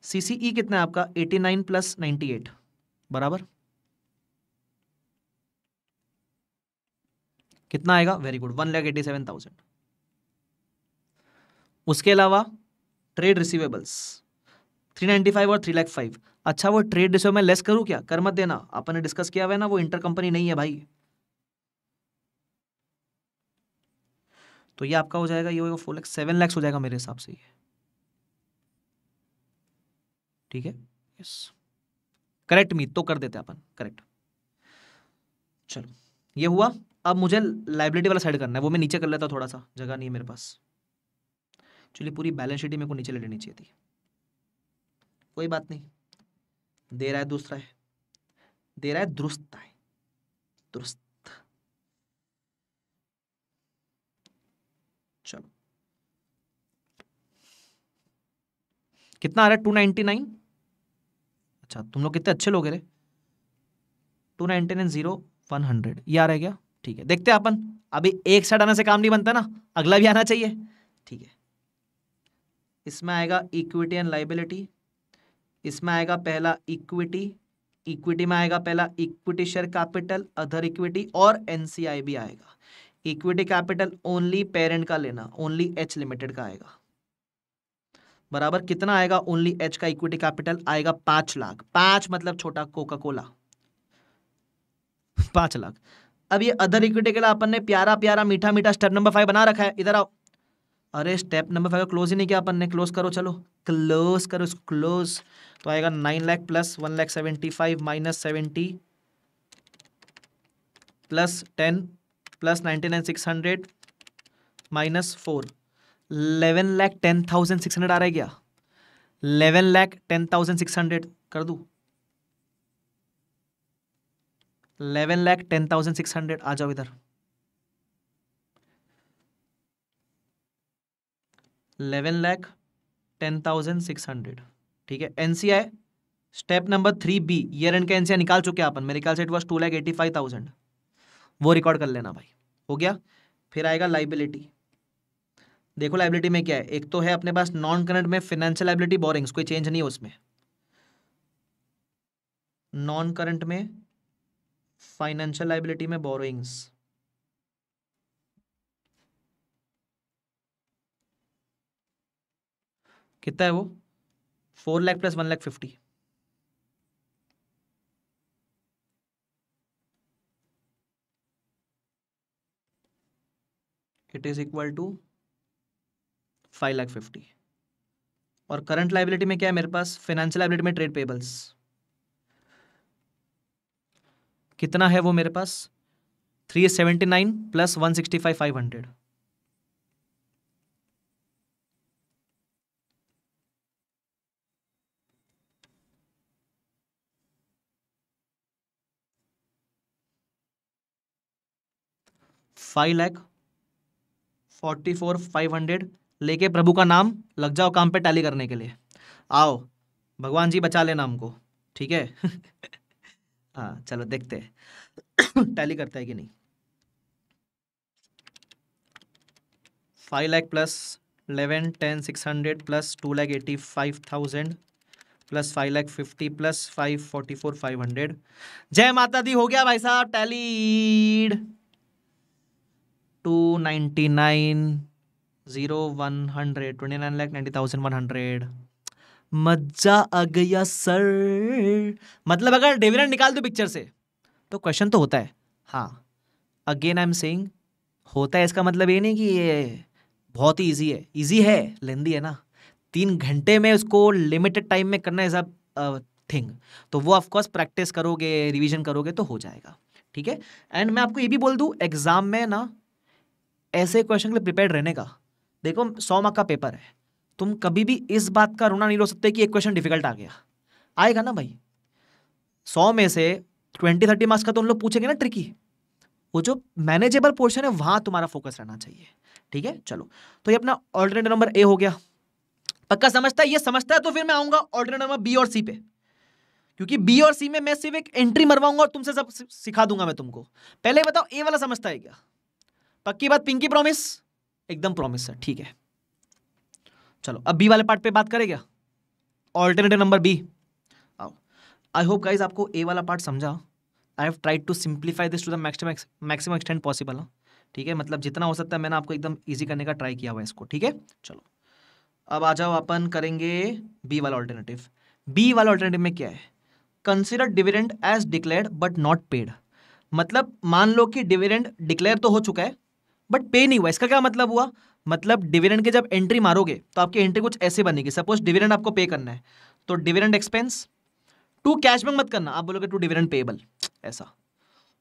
सीसीई e कितना है आपका 89 प्लस 98 बराबर कितना आएगा very good one lakh eighty seven thousand उसके अलावा trade receivables three ninety five और थ्री लाख फाइव अच्छा वो ट्रेड रिसीव में लेस करूं क्या कर मत देना अपन ने डिस्कस किया हुआ है ना वो इंटर कंपनी नहीं है भाई तो ये आपका हो जाएगा ये होगा फोर लैख सेवन लैक्स हो जाएगा मेरे हिसाब से ये ठीक है यस करेक्ट मीत तो कर देते अपन करेक्ट चलो ये हुआ अब मुझे लाइबिलिटी वाला साइड करना है वो मैं नीचे कर लेता थोड़ा सा जगह नहीं है मेरे पास चलिए पूरी बैलेंस शीट मेरे को नीचे ले लेनी चाहिए थी कोई बात नहीं दे रहा है दूसरा है दे रहा है दुरुस्त है दुरुस्त कितना आ रहा है टू नाइन्टी नाइन अच्छा तुम लोग कितने अच्छे लोग रे two ninety nine zero one hundred ये आ रहा है क्या ठीक है देखते हैं अपन अभी एक साइड आने से काम नहीं बनता ना अगला भी आना चाहिए ठीक है इसमें आएगा इक्विटी एंड लाइबिलिटी इसमें आएगा पहला इक्विटी इक्विटी में आएगा पहला equity share capital other equity और एनसीआई भी आएगा इक्विटी कैपिटल ओनली पेरेंट का लेना ओनली एच लिमिटेड का आएगा बराबर कितना आएगा ओनली एच का इक्विटी कैपिटल आएगा पांच लाख पांच मतलब छोटा कोका कोला पांच लाख अब ये अदर इक्विटी के लिए अपन ने प्यारा प्यारा मीठा मीठा स्टेप नंबर फाइव बना रखा है इधर आओ अरे स्टेप नंबर फाइव क्लोज ही नहीं किया अपन ने क्लोज करो चलो क्लोज करो इसको क्लोज तो आएगा nine lakh plus one lakh seventy five minus seventy plus ten plus ninety nine six hundred minus four eleven lakh ten thousand six hundred आ रहा है क्या eleven lakh ten thousand six hundred कर दू eleven lakh ten thousand six hundred आ जाओ इधर eleven lakh ten thousand six hundred ठीक है NCI step number three B year end का एनसीआई निकाल चुके अपन मेरे ख्याल से it was two lakh eighty five thousand वो रिकॉर्ड कर लेना भाई हो गया फिर आएगा लाइबिलिटी देखो लाइबिलिटी में क्या है एक तो है अपने पास नॉन करंट में फाइनेंशियल लाइबिलिटी बोरिंग्स कोई चेंज नहीं है उसमें नॉन करंट में फाइनेंशियल लाइबिलिटी में बोरिंग्स कितना है वो four lakh plus one lakh fifty it is equal to five lakh fifty और करंट लाइबिलिटी में क्या है मेरे पास फाइनेंशियल लाइबिलिटी में ट्रेड पेबल्स कितना है वो मेरे पास three seventy nine plus one sixty five five hundred five lakh forty four five hundred लेके प्रभु का नाम लग जाओ काम पे टैली करने के लिए आओ भगवान जी बचा लेना हमको ठीक है हाँ चलो देखते हैं टैली करता है कि नहीं five lakh plus eleven ten six hundred plus two lakh eighty five thousand plus five lakh fifty plus five forty four five hundred जय माता दी हो गया भाई साहब tallied two ninety nine zero one hundred twenty nine lakh ninety thousand one hundred मजा आ गया सर मतलब अगर डिविडेंड निकाल दो पिक्चर से तो क्वेश्चन तो होता है हाँ अगेन आई एम सेइंग होता है इसका मतलब ये नहीं कि ये बहुत ही इजी है इजी है लेंदी है ना तीन घंटे में उसको लिमिटेड टाइम में करना है सब थिंग तो वो ऑफकोर्स प्रैक्टिस करोगे रिविजन करोगे तो हो जाएगा ठीक है एंड मैं आपको ये भी बोल दूँ एग्ज़ाम में ना ऐसे क्वेश्चन के लिए प्रिपेयर रहने का देखो सौ मार्क का पेपर है तुम कभी भी इस बात का रोना नहीं रो सकते कि एक क्वेश्चन डिफिकल्ट आ गया आएगा ना भाई सौ में से ट्वेंटी थर्टी मार्क्स का तो उन लोग पूछेंगे ना ट्रिकी वो जो मैनेजेबल पोर्शन है वहां तुम्हारा फोकस रहना चाहिए ठीक है चलो तो ये अपना ऑल्टरनेट नंबर ए हो गया पक्का समझता है ये समझता है तो फिर मैं आऊंगा ऑल्टरनेट नंबर बी और सी पे क्योंकि बी और सी में मैं सिर्फ एक एंट्री मरवाऊंगा और तुमसे सब सिखा दूंगा मैं तुमको पहले बताओ ए वाला समझता है क्या पक्की बात पिंकी प्रॉमिस एकदम प्रॉमिस सर ठीक है चलो अब बी वाले पार्ट पे बात करें क्या alternative number B I hope guys आपको ए वाला पार्ट समझा I have tried to simplify this to the maximum extent possible ठीक है मतलब जितना हो सकता है मैंने आपको एकदम ईजी करने का ट्राई किया हुआ है इसको ठीक है चलो अब आ जाओ अपन करेंगे बी वाला ऑल्टरनेटिव बी वाला ऑल्टरनेटिव में क्या है consider dividend as declared but not paid मतलब मान लो कि डिविडेंड डिक्लेयर तो हो चुका है बट पे नहीं हुआ इसका क्या मतलब हुआ मतलब डिविडेंड के जब एंट्री मारोगे तो आपकी एंट्री कुछ ऐसे बनेगी सपोज डिविडेंड आपको पे करना है तो डिविडेंड एक्सपेंस टू कैशबैक मत करना आप बोलोगे टू डिविडेंड पेबल ऐसा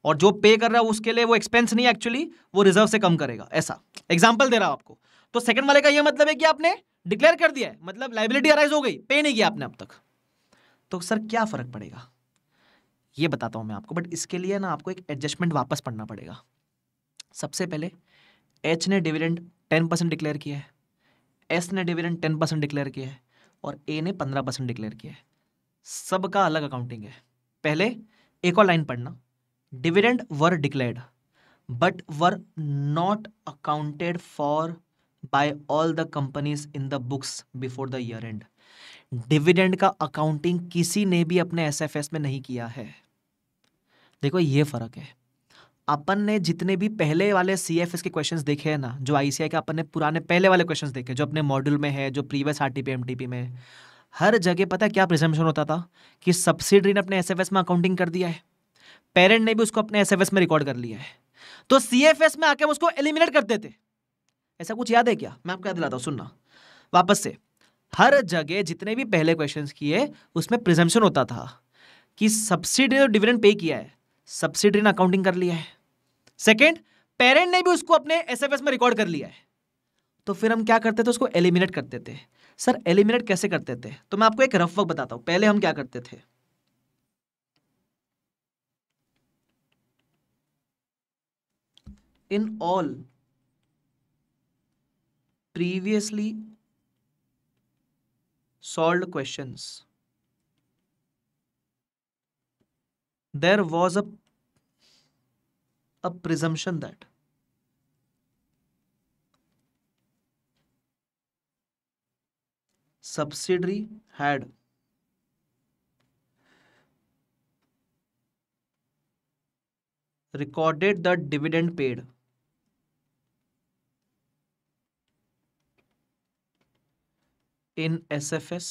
और जो पे कर रहा है उसके लिए वो एक्सपेंस नहीं एक्चुअली वो रिजर्व से कम करेगा ऐसा एग्जाम्पल दे रहा हूँ आपको तो सेकंड वाले का ये मतलब है कि आपने डिक्लेयर कर दिया है मतलब लाइबिलिटी अराइज हो गई पे नहीं किया आपने अब तक तो सर क्या फ़र्क पड़ेगा ये बताता हूँ मैं आपको बट इसके लिए ना आपको एक एडजस्टमेंट वापस पढ़ना पड़ेगा सबसे पहले एच ने डिविडेंड टेन परसेंट डिक्लेयर किया है एस ने डिविडेंड टेन परसेंट डिक्लेयर किया है और ए ने पंद्रह परसेंट डिक्लेयर किया है सबका अलग अकाउंटिंग है पहले एक और लाइन पढ़ना dividend were declared but were not accounted for by all the companies in the books before the year end dividend का अकाउंटिंग किसी ने भी अपने एस में नहीं किया है देखो ये फर्क है अपन ने जितने भी पहले वाले सी एफ एस के क्वेश्चन देखे हैं ना जो आई सी आई के अपन ने पुराने पहले वाले क्वेश्चन देखे जो अपने मॉड्यूल में है जो previous R T P M T P में हर जगह पता है क्या प्रिजम्पन होता था कि सब्सिडरी ने अपने एस एफ एस में अकाउंटिंग कर दिया है पेरेंट ने भी उसको अपने एस एफ एस में रिकॉर्ड कर लिया है तो सी एफ एस में आके हम उसको एलिमिनेट कर देते ऐसा कुछ याद है क्या मैं आपको याद दिलाता हूँ सुनना वापस से हर जगह जितने भी पहले क्वेश्चन किए उसमें प्रिजम्पन होता था कि सब्सिडी ने डिविडेंड पे किया है सब्सिडी ने अकाउंटिंग कर लिया है सेकेंड पेरेंट ने भी उसको अपने एस एफ एस में रिकॉर्ड कर लिया है तो फिर हम क्या करते थे उसको एलिमिनेट करते थे सर एलिमिनेट कैसे करते थे तो मैं आपको एक रफ वक्त बताता हूं पहले हम क्या करते थे in all previously solve question there was a a presumption that subsidiary had recorded the dividend paid in sfs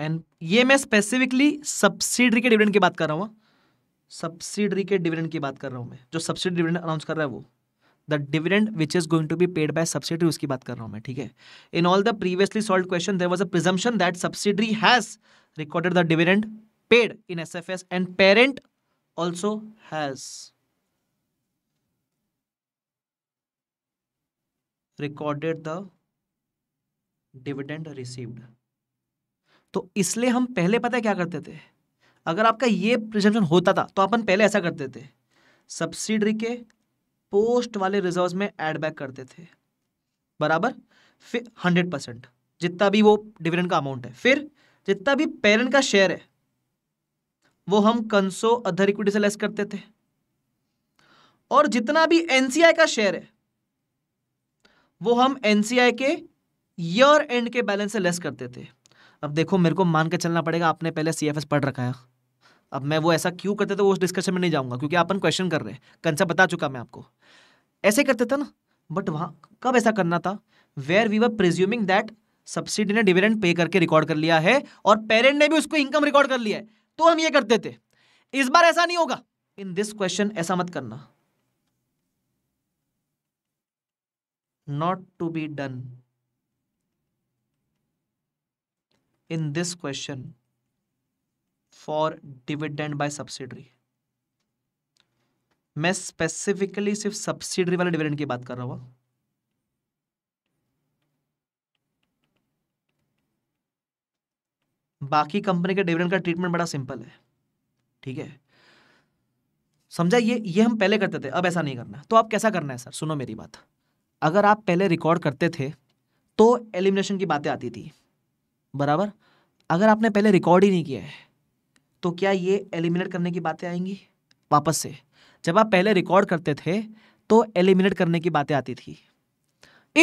and ये मैं स्पेसिफिकली सब्सिडरी के डिविडेंड की बात कर रहा हूं सब्सिडरी के डिविडेंड की बात कर रहा हूँ मैं जो सब्सिडी डिविडेंड अनाउंस कर रहा है वो the dividend which is going to be paid by subsidiary उसकी बात कर रहा हूँ मैं ठीक है in all the previously solve question there was a presumption that subsidiary has recorded the dividend paid in S F S and parent also has recorded the dividend received तो इसलिए हम पहले पता है क्या करते थे अगर आपका ये प्रिजेप्शन होता था तो अपन पहले ऐसा करते थे सब्सिडरी के पोस्ट वाले रिजर्व में एड बैक करते थे बराबर फिर हंड्रेड परसेंट जितना भी वो डिविडेंड का अमाउंट है फिर जितना भी पेरेंट का शेयर है वो हम कंसो अधर इक्विटी से लेस करते थे और जितना भी एनसीआई का शेयर है वो हम एनसीआई के ईयर एंड के बैलेंस से लेस करते थे अब देखो मेरे को मान के चलना पड़ेगा आपने पहले सीएफएस पढ़ रखा है अब मैं वो ऐसा क्यों करते थे तो वो उस डिस्कशन में नहीं जाऊंगा क्योंकि अपन क्वेश्चन कर रहे हैं कंसेप्ट बता चुका मैं आपको ऐसे करते थे ना बट वहां कब ऐसा करना था where we were presuming that subsidy ने डिविडेंड पे करके रिकॉर्ड कर लिया है और पेरेंट ने भी उसको इनकम रिकॉर्ड कर लिया है तो हम ये करते थे इस बार ऐसा नहीं होगा इन दिस क्वेश्चन ऐसा मत करना not to be done in this question for dividend by subsidiary मैं स्पेसिफिकली सिर्फ सब्सिडरी वाले डिविडेंड की बात कर रहा हूं बाकी कंपनी के डिविडेंड का ट्रीटमेंट बड़ा सिंपल है ठीक है समझा ये ये हम पहले करते थे अब ऐसा नहीं करना तो आप कैसा करना है सर सुनो मेरी बात अगर आप पहले रिकॉर्ड करते थे तो एलिमिनेशन की बातें आती थी बराबर अगर आपने पहले रिकॉर्ड ही नहीं किया है तो क्या ये एलिमिनेट करने की बातें आएंगी वापस से जब आप पहले रिकॉर्ड करते थे तो एलिमिनेट करने की बातें आती थी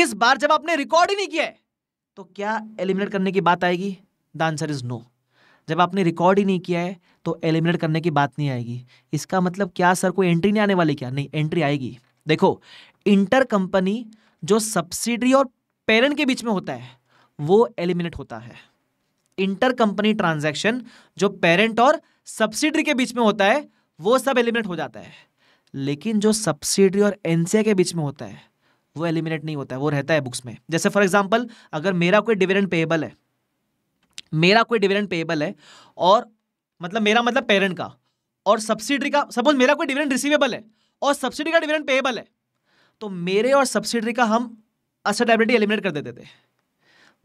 इस बार जब आपने रिकॉर्ड ही नहीं किया है तो क्या एलिमिनेट करने की बात आएगी द आंसर इज नो जब आपने रिकॉर्ड ही नहीं किया है तो एलिमिनेट करने की बात नहीं आएगी इसका मतलब क्या सर कोई एंट्री नहीं आने वाली क्या नहीं एंट्री आएगी देखो इंटर कंपनी जो सब्सिडरी और पेरेंट के बीच में होता है वो एलिमिनेट होता है इंटर कंपनी ट्रांजेक्शन जो पेरेंट और सब्सिडरी के बीच में होता है वो सब एलिमिनेट हो जाता है लेकिन जो सब्सिडरी और एनसीए के बीच में होता है वो एलिमिनेट नहीं होता है वो रहता है बुक्स में जैसे फॉर एग्जाम्पल अगर मेरा कोई डिविडेंड पेएबल है मेरा कोई डिविडेंड पेएबल है और मतलब मेरा मतलब पेरेंट का और सब्सिडरी का सपोज मेरा कोई डिविडेंड रिसीवेबल है और सब्सिडी का डिविडेंड पेएबल है तो मेरे और सब्सिडरी का हम असटेबिलिटी एलिमिनेट कर देते थे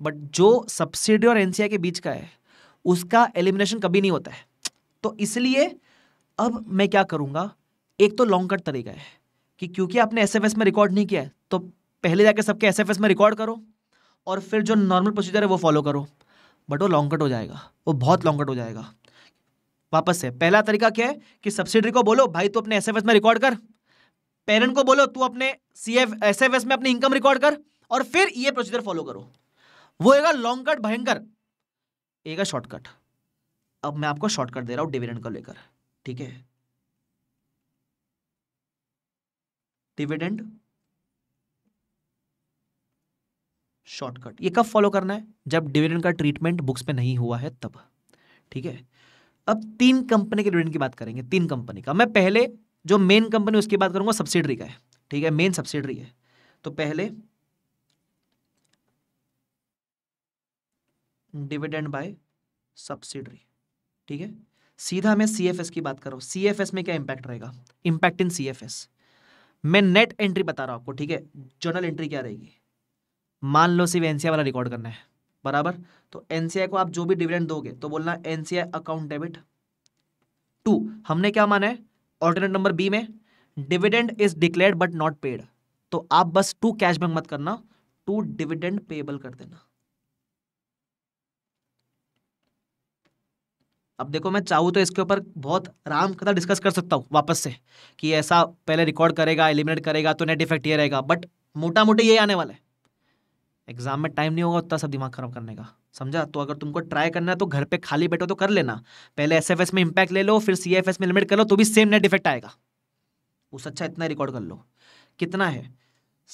बट जो सब्सिडी और एनसीआई के बीच का है उसका एलिमिनेशन कभी नहीं होता है तो इसलिए अब मैं क्या करूंगा एक तो लॉन्ग कट तरीका है कि क्योंकि आपने एस में रिकॉर्ड नहीं किया है तो पहले जाके सबके एस में रिकॉर्ड करो और फिर जो नॉर्मल प्रोसीजर है वो फॉलो करो बट वो लॉन्ग कट हो जाएगा वो बहुत लॉन्ग कट हो जाएगा वापस से पहला तरीका क्या है कि सब्सिडरी को बोलो भाई तू अपने एस में रिकॉर्ड कर पेरेंट को बोलो तू अपने सी एफ एस में अपनी इनकम रिकॉर्ड कर और फिर ये प्रोसीजर फॉलो करो वो है लॉन्ग कट भयंकर एक शॉर्टकट अब मैं आपको शॉर्टकट दे रहा हूं डिविडेंड को लेकर ठीक है डिविडेंड शॉर्टकट ये कब फॉलो करना है जब डिविडेंड का ट्रीटमेंट बुक्स में नहीं हुआ है तब ठीक है अब तीन कंपनी के डिविडेंड की बात करेंगे तीन कंपनी का मैं पहले जो मेन कंपनी उसकी बात करूंगा सब्सिडरी का है ठीक है मेन सब्सिडरी है तो पहले डिविडेंड बाय सब्सिडरी ठीक है सीधा मैं सी एफ एस की बात करो सी एफ एस में क्या इंपैक्ट रहेगा impact in C F S मैं नेट एंट्री बता रहा हूं आपको ठीक है जर्नल एंट्री क्या रहेगी मान लो सिर्फ एनसीआई वाला रिकॉर्ड करना है बराबर तो एनसीआई को आप जो भी डिविडेंड दोगे तो बोलना एनसीआई अकाउंट डेबिट टू हमने क्या माना है ऑल्टरनेट नंबर बी में dividend is declared but not paid तो आप बस टू कैश बैक मत करना टू डिविडेंड पेबल कर देना अब देखो मैं चाहूँ तो इसके ऊपर बहुत आराम कथा डिस्कस कर सकता हूँ वापस से कि ऐसा पहले रिकॉर्ड करेगा एलिमिनेट करेगा तो नेट इफेक्ट ये रहेगा बट मोटा मोटी ये आने वाला है एग्जाम में टाइम नहीं होगा उतना सब दिमाग खराब करने का समझा तो अगर तुमको ट्राई करना है तो घर पे खाली बैठो तो कर लेना पहले एस में इम्पैक्ट ले लो फिर सी में लिमिट कर लो तो भी सेम नेट इफेक्ट आएगा उस अच्छा इतना रिकॉर्ड कर लो कितना है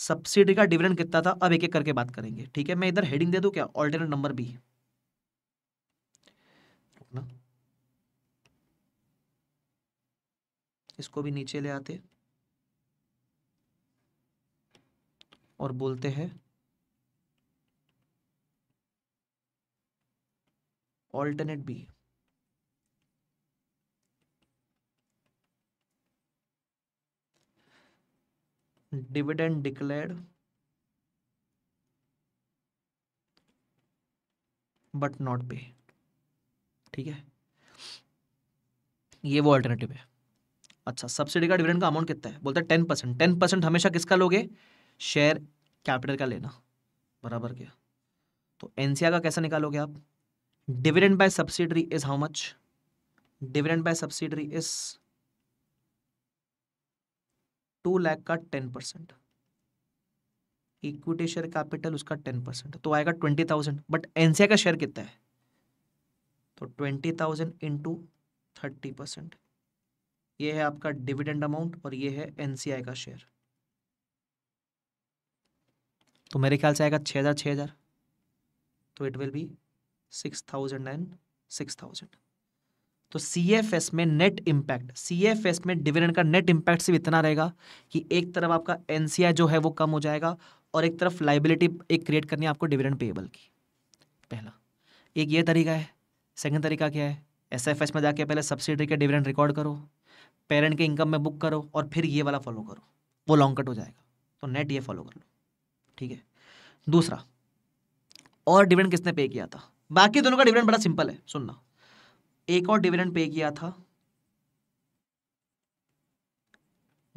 सब्सिडी का डिविडेंड कितना था अब एक एक करके बात करेंगे ठीक है मैं इधर हेडिंग दे दूँ क्या ऑल्टरनेट नंबर बी इसको भी नीचे ले आते और बोलते हैं alternate B dividend declared but not pay ठीक है ये वो अल्टरनेटिव है अच्छा सब्सिडी का डिविडेंड का अमाउंट कितना है बोलता है टेन परसेंट टेन परसेंट हमेशा किसका लोगे शेयर कैपिटल का लेना बराबर क्या तो एनसीआर का कैसा निकालोगे आप dividend by subsidiary is how much dividend by subsidiary is two lakh का ten percent equity share capital उसका टेन परसेंट तो आएगा ट्वेंटी थाउजेंड बट एनसीआर का शेयर कितना है तो twenty thousand into thirty percent ये है आपका डिविडेंड अमाउंट और ये है एनसीआई का शेयर तो मेरे ख्याल से आएगा छः हज़ार छः हज़ार तो it will be six thousand and six thousand तो सी एफ एस में net impact C F S में डिविडेंड का नेट इम्पैक्ट सिर्फ इतना रहेगा कि एक तरफ आपका एन सी आई जो है वो कम हो जाएगा और एक तरफ लाइबिलिटी एक क्रिएट करनी है आपको डिविडेंड पेएबल की पहला एक ये तरीका है सेकेंड तरीका क्या है एस एफ एस में जाके पहले सब्सिडी के डिविडेंड रिकॉर्ड करो पेरेंट के इनकम में बुक करो और फिर ये वाला फॉलो करो वो लॉन्ग कट हो जाएगा तो नेट ये फॉलो कर लो ठीक है दूसरा और डिविडेंड किसने पे किया था बाकी दोनों का डिविडेंड बड़ा सिंपल है सुनना एक और डिविडेंड पे किया था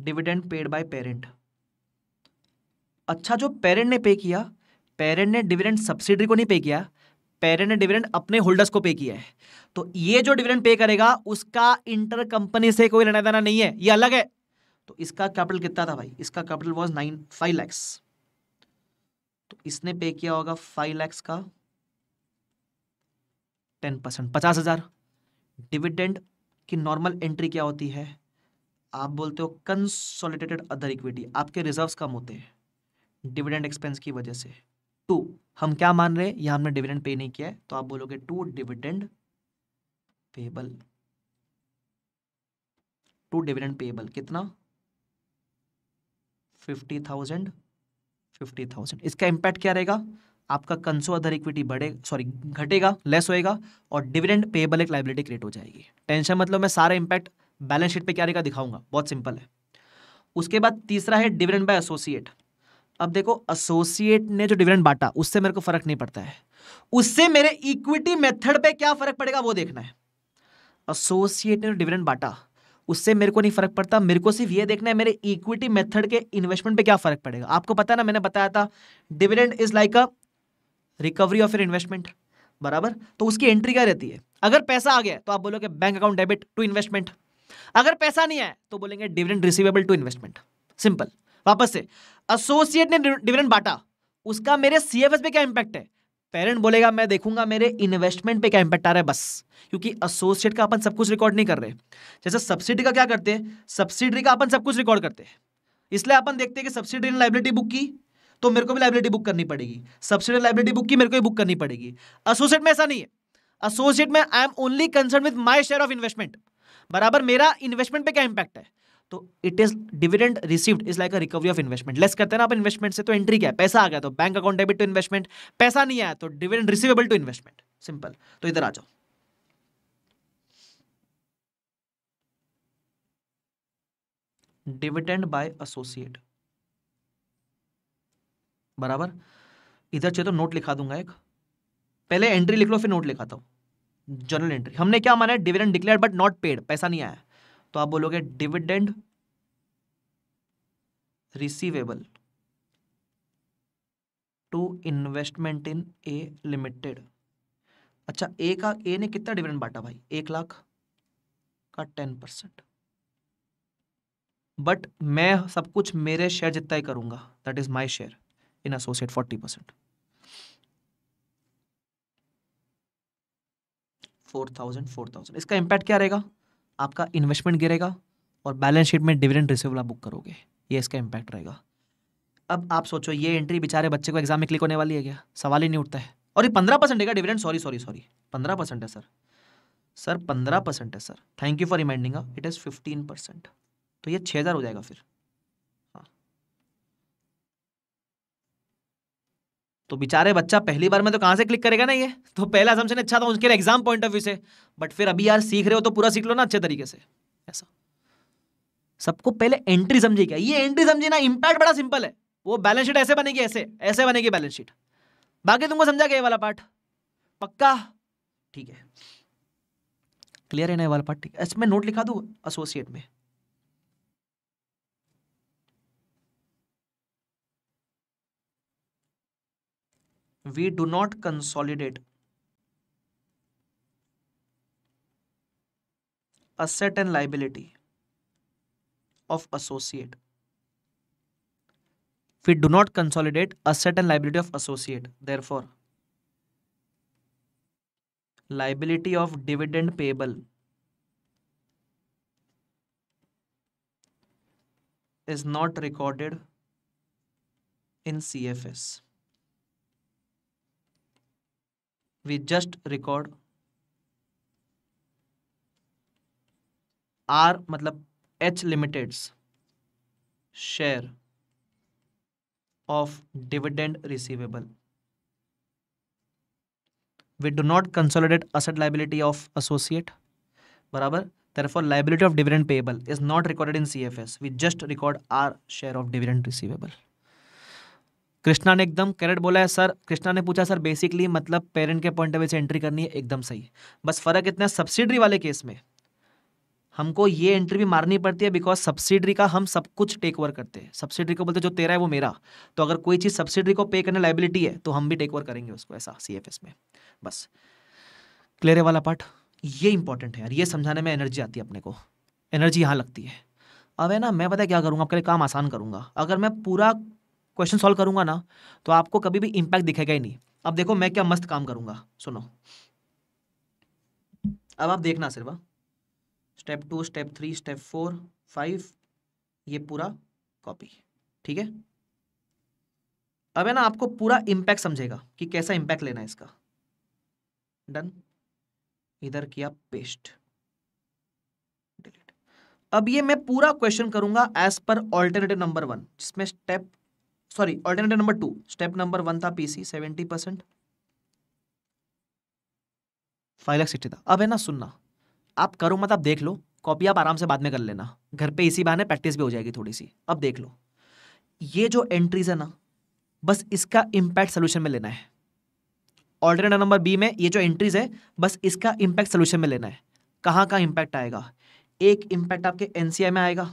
डिविडेंड पेड बाय पेरेंट अच्छा जो पेरेंट ने पे किया पेरेंट ने डिविडेंड सब्सिडरी को नहीं पे किया पेरेंट ने डिविडेंड अपने होल्डर्स को पे किया है तो ये जो डिविडेंड पे करेगा उसका इंटर कंपनी से कोई लेना देना नहीं है ये अलग है तो इसका कैपिटल कितना था भाई इसका capital was nine five lakhs तो इसने पे किया होगा फाइव लैक्स का टेन परसेंट पचास हजार डिविडेंड की नॉर्मल एंट्री क्या होती है आप बोलते हो कंसोलिडेटेड अदर इक्विटी आपके रिजर्व कम होते हैं डिविडेंड एक्सपेंस की वजह से टू हम क्या मान रहे हैं यहां हमने डिविडेंड पे नहीं किया है तो आप बोलोगे to dividend payable to dividend payable कितना फिफ्टी थाउजेंड फिफ्टी थाउजेंड इसका इंपैक्ट क्या रहेगा आपका कंसो अदर इक्विटी बढ़े सॉरी घटेगा लेस होएगा और डिविडेंड पेबल एक लाइबिलिटी क्रिएट हो जाएगी टेंशन मतलब मैं सारा इंपैक्ट बैलेंस शीट पे क्या रहेगा दिखाऊंगा बहुत सिंपल है उसके बाद तीसरा है डिविडेंड बाय एसोसिएट अब देखो एसोसिएट ने जो डिविडेंड बांटा उससे मेरे को फर्क नहीं पड़ता है उससे मेरे इक्विटी मेथड पे क्या फर्क पड़ेगा वो देखना है एसोसिएट ने जो डिविडेंड बांटा उससे मेरे को नहीं फर्क पड़ता मेरे को सिर्फ ये देखना है मेरे इक्विटी मेथड के इन्वेस्टमेंट पे क्या फर्क पड़ेगा आपको पता है ना मैंने बताया था dividend is like a recovery of your investment बराबर तो उसकी एंट्री क्या रहती है अगर पैसा आ गया तो आप बोलोगे bank account debit to investment अगर पैसा नहीं आया तो बोलेंगे dividend receivable to investment simple वापस से एसोसिएट ने डिविडेंड बांटा उसका मेरे सीएफएस पे क्या इंपैक्ट है पेरेंट बोलेगा मैं देखूंगा मेरे इन्वेस्टमेंट पे क्या इंपैक्ट आ रहा है बस क्योंकि एसोसिएट का अपन सब कुछ रिकॉर्ड नहीं कर रहे जैसे सब्सिडी का क्या करते हैं सब्सिडी का अपन सब कुछ रिकॉर्ड करते हैं इसलिए अपन देखते हैं कि सब्सिडी ने लाइबिलिटी बुक की तो मेरे को भी लाइबिलिटी बुक करनी पड़ेगी सब्सिडी लाइबिलिटी बुक की मेरे को भी बुक करनी पड़ेगी एसोसिएट में ऐसा नहीं है एसोसिएट में I am only concern with my share of investment बराबर मेरा इन्वेस्टमेंट पे क्या इंपैक्ट है तो it is dividend received is like a recovery of investment less करते हैं ना आप इन्वेस्टमेंट से तो एंट्री क्या है पैसा आ गया तो bank account debit to investment पैसा नहीं आया तो dividend receivable to investment simple तो इधर आ जाओ डिविडेंड बाय एसोसिएट बराबर इधर चाहिए तो नोट लिखा दूंगा एक पहले एंट्री लिख लो फिर नोट लिखाता हूं जनरल एंट्री हमने क्या माना है dividend declare but not paid पैसा नहीं आया तो आप बोलोगे dividend receivable to investment in A limited अच्छा ए का ए ने कितना डिविडेंड बांटा भाई एक लाख का टेन परसेंट बट मैं सब कुछ मेरे शेयर जितना ही करूंगा that is my share in associate forty percent four thousand four thousand इसका इंपैक्ट क्या रहेगा आपका इन्वेस्टमेंट गिरेगा और बैलेंस शीट में डिविडेंड रिसिवल बुक करोगे ये इसका इम्पैक्ट रहेगा अब आप सोचो ये एंट्री बेचारे बच्चे को एग्जाम में क्लिक होने वाली है क्या सवाल ही नहीं उठता है और ये पंद्रह परसेंट है डिविडेंड सॉरी सॉरी सॉरी पंद्रह परसेंट है सर सर पंद्रह परसेंट है sir thank you for reminding it is fifteen percent तो ये छः हज़ार हो जाएगा फिर तो बेचारे बच्चा पहली बार में तो कहाँ से क्लिक करेगा ना ये तो पहला असम्पशन अच्छा था उसके लिए एग्जाम पॉइंट ऑफ व्यू से बट फिर अभी यार सीख रहे हो तो पूरा सीख लो ना अच्छे तरीके से ऐसा सबको पहले एंट्री समझी क्या ये एंट्री समझी ना इम्पैक्ट बड़ा सिंपल है वो बैलेंस शीट ऐसे बनेगी ऐसे ऐसे बनेगी बैलेंस शीट बाकी तुमको समझा गया ये वाला पार्ट पक्का ठीक है क्लियर है ना ये वाला पार्ट ठीक है इसमें नोट लिखा दू एसोसिएट में we do not consolidate asset and liability of associate we do not consolidate asset and liability of associate therefore liability of dividend payable is not recorded in CFS we just record r मतलब h limited's share of dividend receivable we do not consolidate asset liability of associate barabar therefore liability of dividend payable is not recorded in cfs we just record our share of dividend receivable Krishna ने एकदम कैरेट बोला है सर कृष्णा ने पूछा सर बेसिकली मतलब पेरेंट के पॉइंट ऑफ व्यू से एंट्री करनी है एकदम सही बस फर्क इतना सब्सिडरी वाले केस में हमको ये एंट्री भी मारनी पड़ती है बिकॉज सब्सिडरी का हम सब कुछ टेक ओवर करते हैं सब्सिडरी को बोलते जो तेरा है वो मेरा तो अगर कोई चीज़ सब्सिडरी को पे करने लाइबिलिटी है तो हम भी टेक ओवर करेंगे उसको ऐसा सी में बस क्लियर है वाला पार्ट ये इंपॉर्टेंट है यार ये समझाने में एनर्जी आती है अपने को एनर्जी यहाँ लगती है अब है ना मैं पता क्या करूँगा आपके लिए काम आसान करूँगा अगर मैं पूरा क्वेश्चन सॉल्व करूंगा ना तो आपको कभी भी इंपैक्ट दिखेगा ही नहीं अब देखो मैं क्या मस्त काम करूंगा सुनो अब आप देखना सिर्फ step two step three step four five ये पूरा कॉपी ठीक है अब है ना आपको पूरा इंपैक्ट समझेगा कि कैसा इंपैक्ट लेना है इसका डन इधर किया पेस्ट अब ये मैं पूरा क्वेश्चन करूंगा एज पर ऑल्टरनेटिव नंबर वन जिसमें step sorry alternative number two step number one था PC seventy percent five lakh sixty था अब है ना सुनना आप करो मत आप देख लो कॉपी आप आराम से बाद में कर लेना घर पे इसी बहाने प्रैक्टिस भी हो जाएगी थोड़ी सी अब देख लो ये जो एंट्रीज है ना बस इसका इंपैक्ट सोल्यूशन में लेना है ऑल्टरनेटिव नंबर बी में ये जो एंट्रीज है बस इसका इंपैक्ट सोल्यूशन में लेना है कहाँ का इंपैक्ट आएगा एक इंपैक्ट आपके एन में आएगा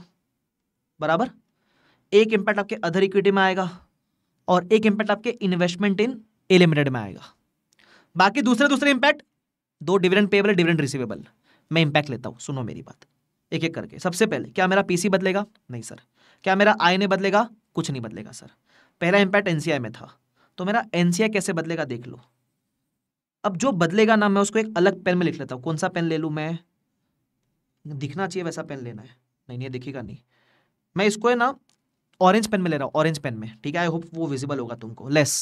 बराबर एक इंपैक्ट आपके अदर इक्विटी में आएगा और एक इंपैक्ट आपके इन्वेस्टमेंट इन एलिमिटेड में आएगा बाकी दूसरे दूसरे इंपैक्ट दो डिविडेंड पेबल डिविडेंड रिसीवेबल मैं इंपैक्ट लेता हूं सुनो मेरी बात एक एक करके सबसे पहले क्या मेरा पीसी बदलेगा नहीं सर क्या मेरा आई ने बदलेगा कुछ नहीं बदलेगा सर पहला इंपैक्ट एनसीआई में था तो मेरा एनसीआई कैसे बदलेगा देख लो अब जो बदलेगा ना मैं उसको एक अलग पेन में लिख लेता हूं कौन सा पेन ले लू मैं दिखना चाहिए वैसा पेन लेना है नहीं नहीं दिखेगा नहीं मैं इसको है ना ऑरेंज पेन में ले रहा हूं ऑरेंज पेन में ठीक है आई होप वो विजिबल होगा तुमको लेस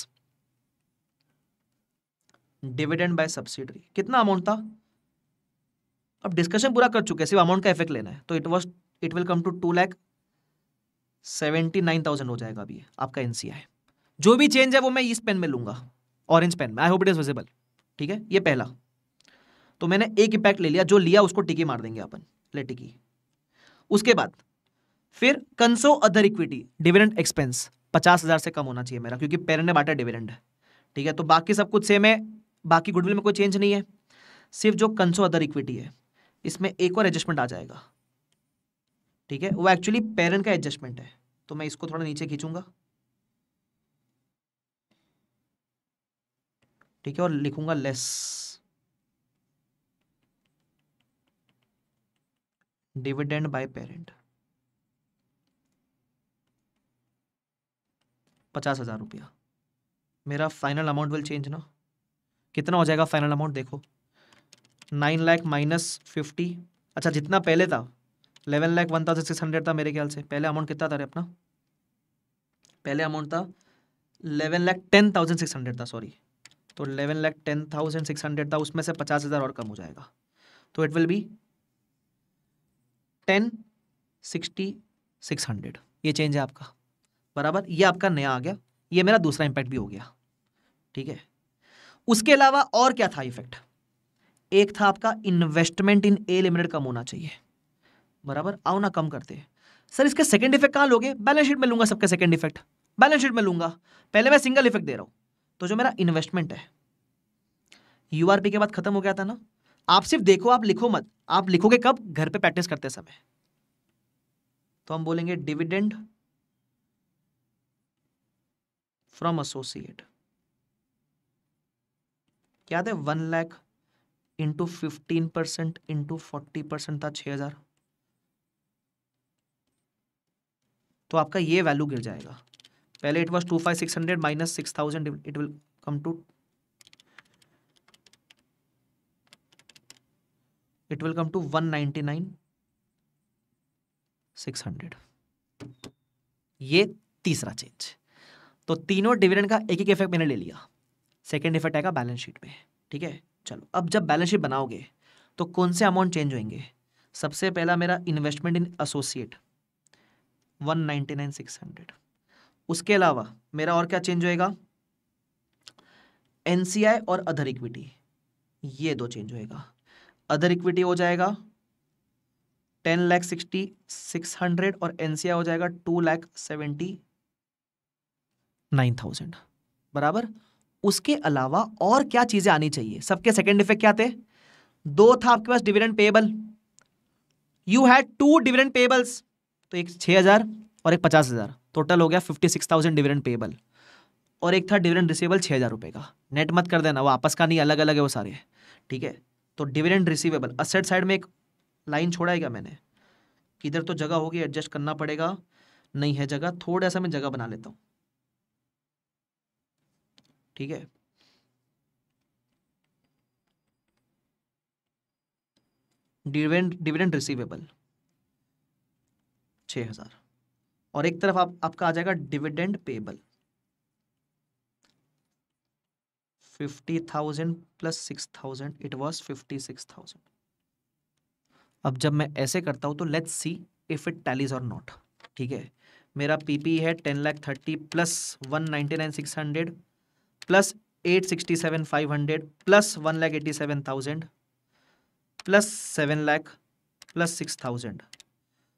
डिविडेंड बाय सब्सिडरी कितना अमाउंट था अब डिस्कशन पूरा कर चुके सिर्फ अमाउंट का इफेक्ट लेना है तो it was it will come to two lakh seventy nine thousand हो जाएगा अभी आपका एनसीआई जो भी चेंज है वो मैं इस पेन में लूंगा ऑरेंज पेन में I hope it is visible ठीक है ये पहला तो मैंने एक इम्पैक्ट ले लिया जो लिया उसको टिकी मार देंगे अपन ले टिकी उसके बाद फिर conso other equity dividend expense पचास हजार से कम होना चाहिए मेरा क्योंकि पेरेंट ने बांटा डिविडेंड ठीक है तो बाकी सब कुछ सेम है बाकी गुडविल में कोई चेंज नहीं है सिर्फ जो कंसो अदर इक्विटी है इसमें एक और एडजस्टमेंट आ जाएगा ठीक है वो एक्चुअली पेरेंट का एडजस्टमेंट है तो मैं इसको थोड़ा नीचे खींचूंगा ठीक है और लिखूंगा लेस डिविडेंड बाय पेरेंट पचास हज़ार रुपया मेरा फाइनल अमाउंट विल चेंज ना कितना हो जाएगा फाइनल अमाउंट देखो नाइन लाख माइनस फिफ्टी अच्छा जितना पहले था eleven lakh one thousand six hundred था मेरे ख्याल से पहले अमाउंट कितना था रे अपना पहले अमाउंट था eleven lakh ten thousand six hundred था सॉरी तो eleven lakh ten thousand six hundred था उसमें से पचास हज़ार और कम हो जाएगा तो it will be ten sixty six hundred ये चेंज है आपका बराबर ये आपका नया आ गया ये मेरा दूसरा इम्पैक्ट भी हो गया ठीक है उसके अलावा और क्या था इफेक्ट एक था आपका इन्वेस्टमेंट इन ए लिमिटेड कम होना चाहिए बराबर आओ ना कम करते सर इसके सेकंड इफेक्ट कहाँ लोगे बैलेंस शीट में लूंगा सबके सेकंड इफेक्ट बैलेंस शीट में लूंगा पहले मैं सिंगल इफेक्ट दे रहा हूं तो जो मेरा इन्वेस्टमेंट है यूआरपी के बाद खत्म हो गया था ना आप सिर्फ देखो आप लिखो मत आप लिखोगे कब घर पे प्रैक्टिस करते समय तो हम बोलेंगे डिविडेंड फ्रॉम एसोसिएट क्या है one lakh into fifteen percent into forty percent था छह हजार तो आपका ये वैल्यू गिर जाएगा पहले it was two five six hundred minus six thousand it will come to it will come to one ninety nine six hundred ये तीसरा चेंज तो तीनों डिविडेंड का एक एक इफेक्ट मैंने ले लिया सेकेंड इफेक्ट आएगा बैलेंस शीट में ठीक है चलो अब जब बैलेंस शीट बनाओगे तो कौन से अमाउंट चेंज होंगे सबसे पहला मेरा investment in associate one nine six hundred उसके अलावा मेरा और क्या चेंज होएगा एन और अदर इक्विटी ये दो चेंज होएगा अदर इक्विटी हो जाएगा ten lakh sixty six hundred और एनसीआई हो जाएगा two lakh seventy nine thousand बराबर उसके अलावा और क्या चीज़ें आनी चाहिए सबके सेकेंड इफेक्ट क्या थे दो था आपके पास dividend payable you had two dividend payables तो एक छः हज़ार और एक पचास हज़ार टोटल हो गया fifty six thousand dividend payable और एक था डिविडेंड रिसीवेबल छः हज़ार रुपये का नेट मत कर देना वो आपस का नहीं अलग अलग है वो सारे ठीक है तो डिविडेंड रिसीवेबल असेट साइड में एक लाइन छोड़ा है क्या मैंने किधर तो जगह होगी एडजस्ट करना पड़ेगा नहीं है जगह थोड़ा सा मैं जगह बना लेता हूँ ठीक है डिविडेंड डिविडेंड रिसीवेबल छ हज़ार और एक तरफ आप आपका आ जाएगा dividend payable fifty thousand plus six thousand it was fifty six thousand अब जब मैं ऐसे करता हूं तो let's see if it tallies और नॉट ठीक है मेरा पीपी है ten lakh thirty plus one ninety nine six hundred plus eight sixty seven five hundred plus one lakh eighty seven thousand plus seven lakh plus six thousand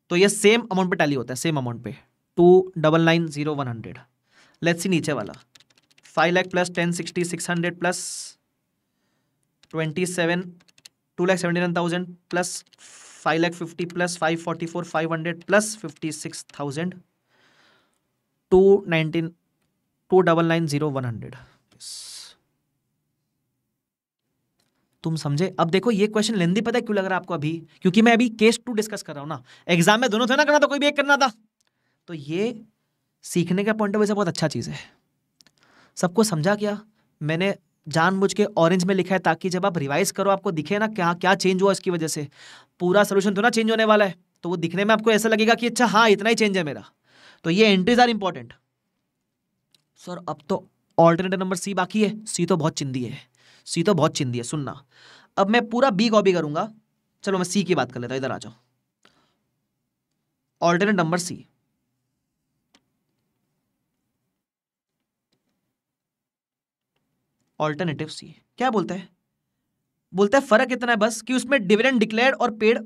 तो ये सेम अमाउंट पे टैली होता है सेम अमाउंट पे two double nine zero one hundred let see नीचे वाला five lakh plus ten sixty six hundred plus twenty seven two lakh seventy nine thousand plus five lakh fifty plus five forty four five hundred plus fifty six thousand two nineteen two double nine zero one hundred तुम समझे अब देखो ये क्वेश्चन लेंदी पता है क्यों लग रहा है आपको अभी क्योंकि मैं अभी केस टू डिस्कस कर रहा हूं ना एग्जाम में दोनों थे ना करना था तो कोई भी एक करना था तो ये सीखने का पॉइंट ऑफ व्यू से बहुत अच्छा चीज़ है सबको समझा क्या मैंने जानबूझ के ऑरेंज में लिखा है ताकि जब आप रिवाइज करो आपको दिखे ना क्या क्या चेंज हुआ इसकी वजह से पूरा सोल्यूशन तो ना चेंज होने वाला है तो वो दिखने में आपको ऐसा लगेगा कि अच्छा हाँ इतना ही चेंज है मेरा तो ये एंट्रीज आर इंपॉर्टेंट सर अब तो ऑल्टरनेटिव नंबर सी बाकी है सी तो बहुत चिंदी है सी तो बहुत चिंदी है सुनना अब मैं पूरा बी कॉपी करूंगा चलो मैं सी की बात कर लेता हूँ इधर आ जाओ alternate number C alternative C क्या बोलता है बोलता है फर्क इतना है बस कि उसमें डिविडेंड डिक्लेयर और पेड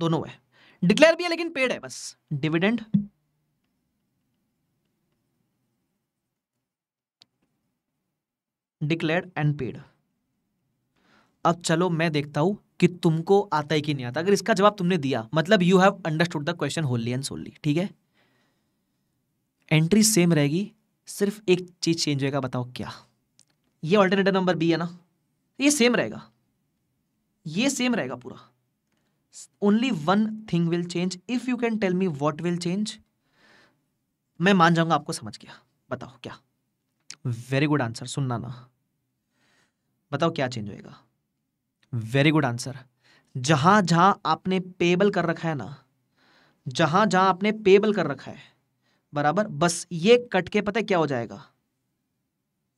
दोनों है डिक्लेयर भी है लेकिन पेड है बस डिविडेंड डिक्लेयर्ड पेड अब चलो मैं देखता हूं कि तुमको आता है कि नहीं आता अगर इसका जवाब तुमने दिया मतलब you have understood the question wholly and solely ठीक है एंट्री सेम रहेगी सिर्फ एक चीज चेंज होगा बताओ क्या ये ऑल्टरनेटिव नंबर बी है ना ये सेम रहेगा ये सेम रहेगा पूरा only one thing will change if you can tell me what will change मैं मान जाऊंगा आपको समझ गया बताओ क्या वेरी गुड आंसर सुनना ना बताओ क्या चेंज होएगा वेरी गुड आंसर जहां जहां आपने पेबल कर रखा है ना जहां जहां आपने पेबल कर रखा है बराबर बस ये कट के पता है क्या हो जाएगा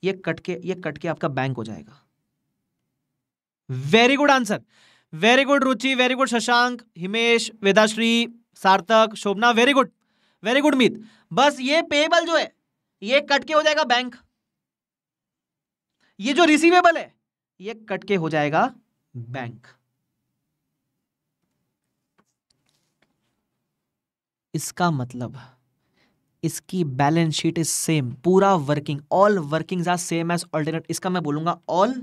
ये कट के ये कट के आपका बैंक हो जाएगा very good answer very good Ruchi very good Shashank Himesh Vedashree Sarthak Shobhana very good very good Meet बस ये पेबल जो है ये कट के हो जाएगा बैंक ये जो रिसीवेबल है ये कट के हो जाएगा बैंक हम्म। इसका मतलब इसकी बैलेंस शीट इज सेम पूरा working all working are same as alternate इसका मैं बोलूंगा ऑल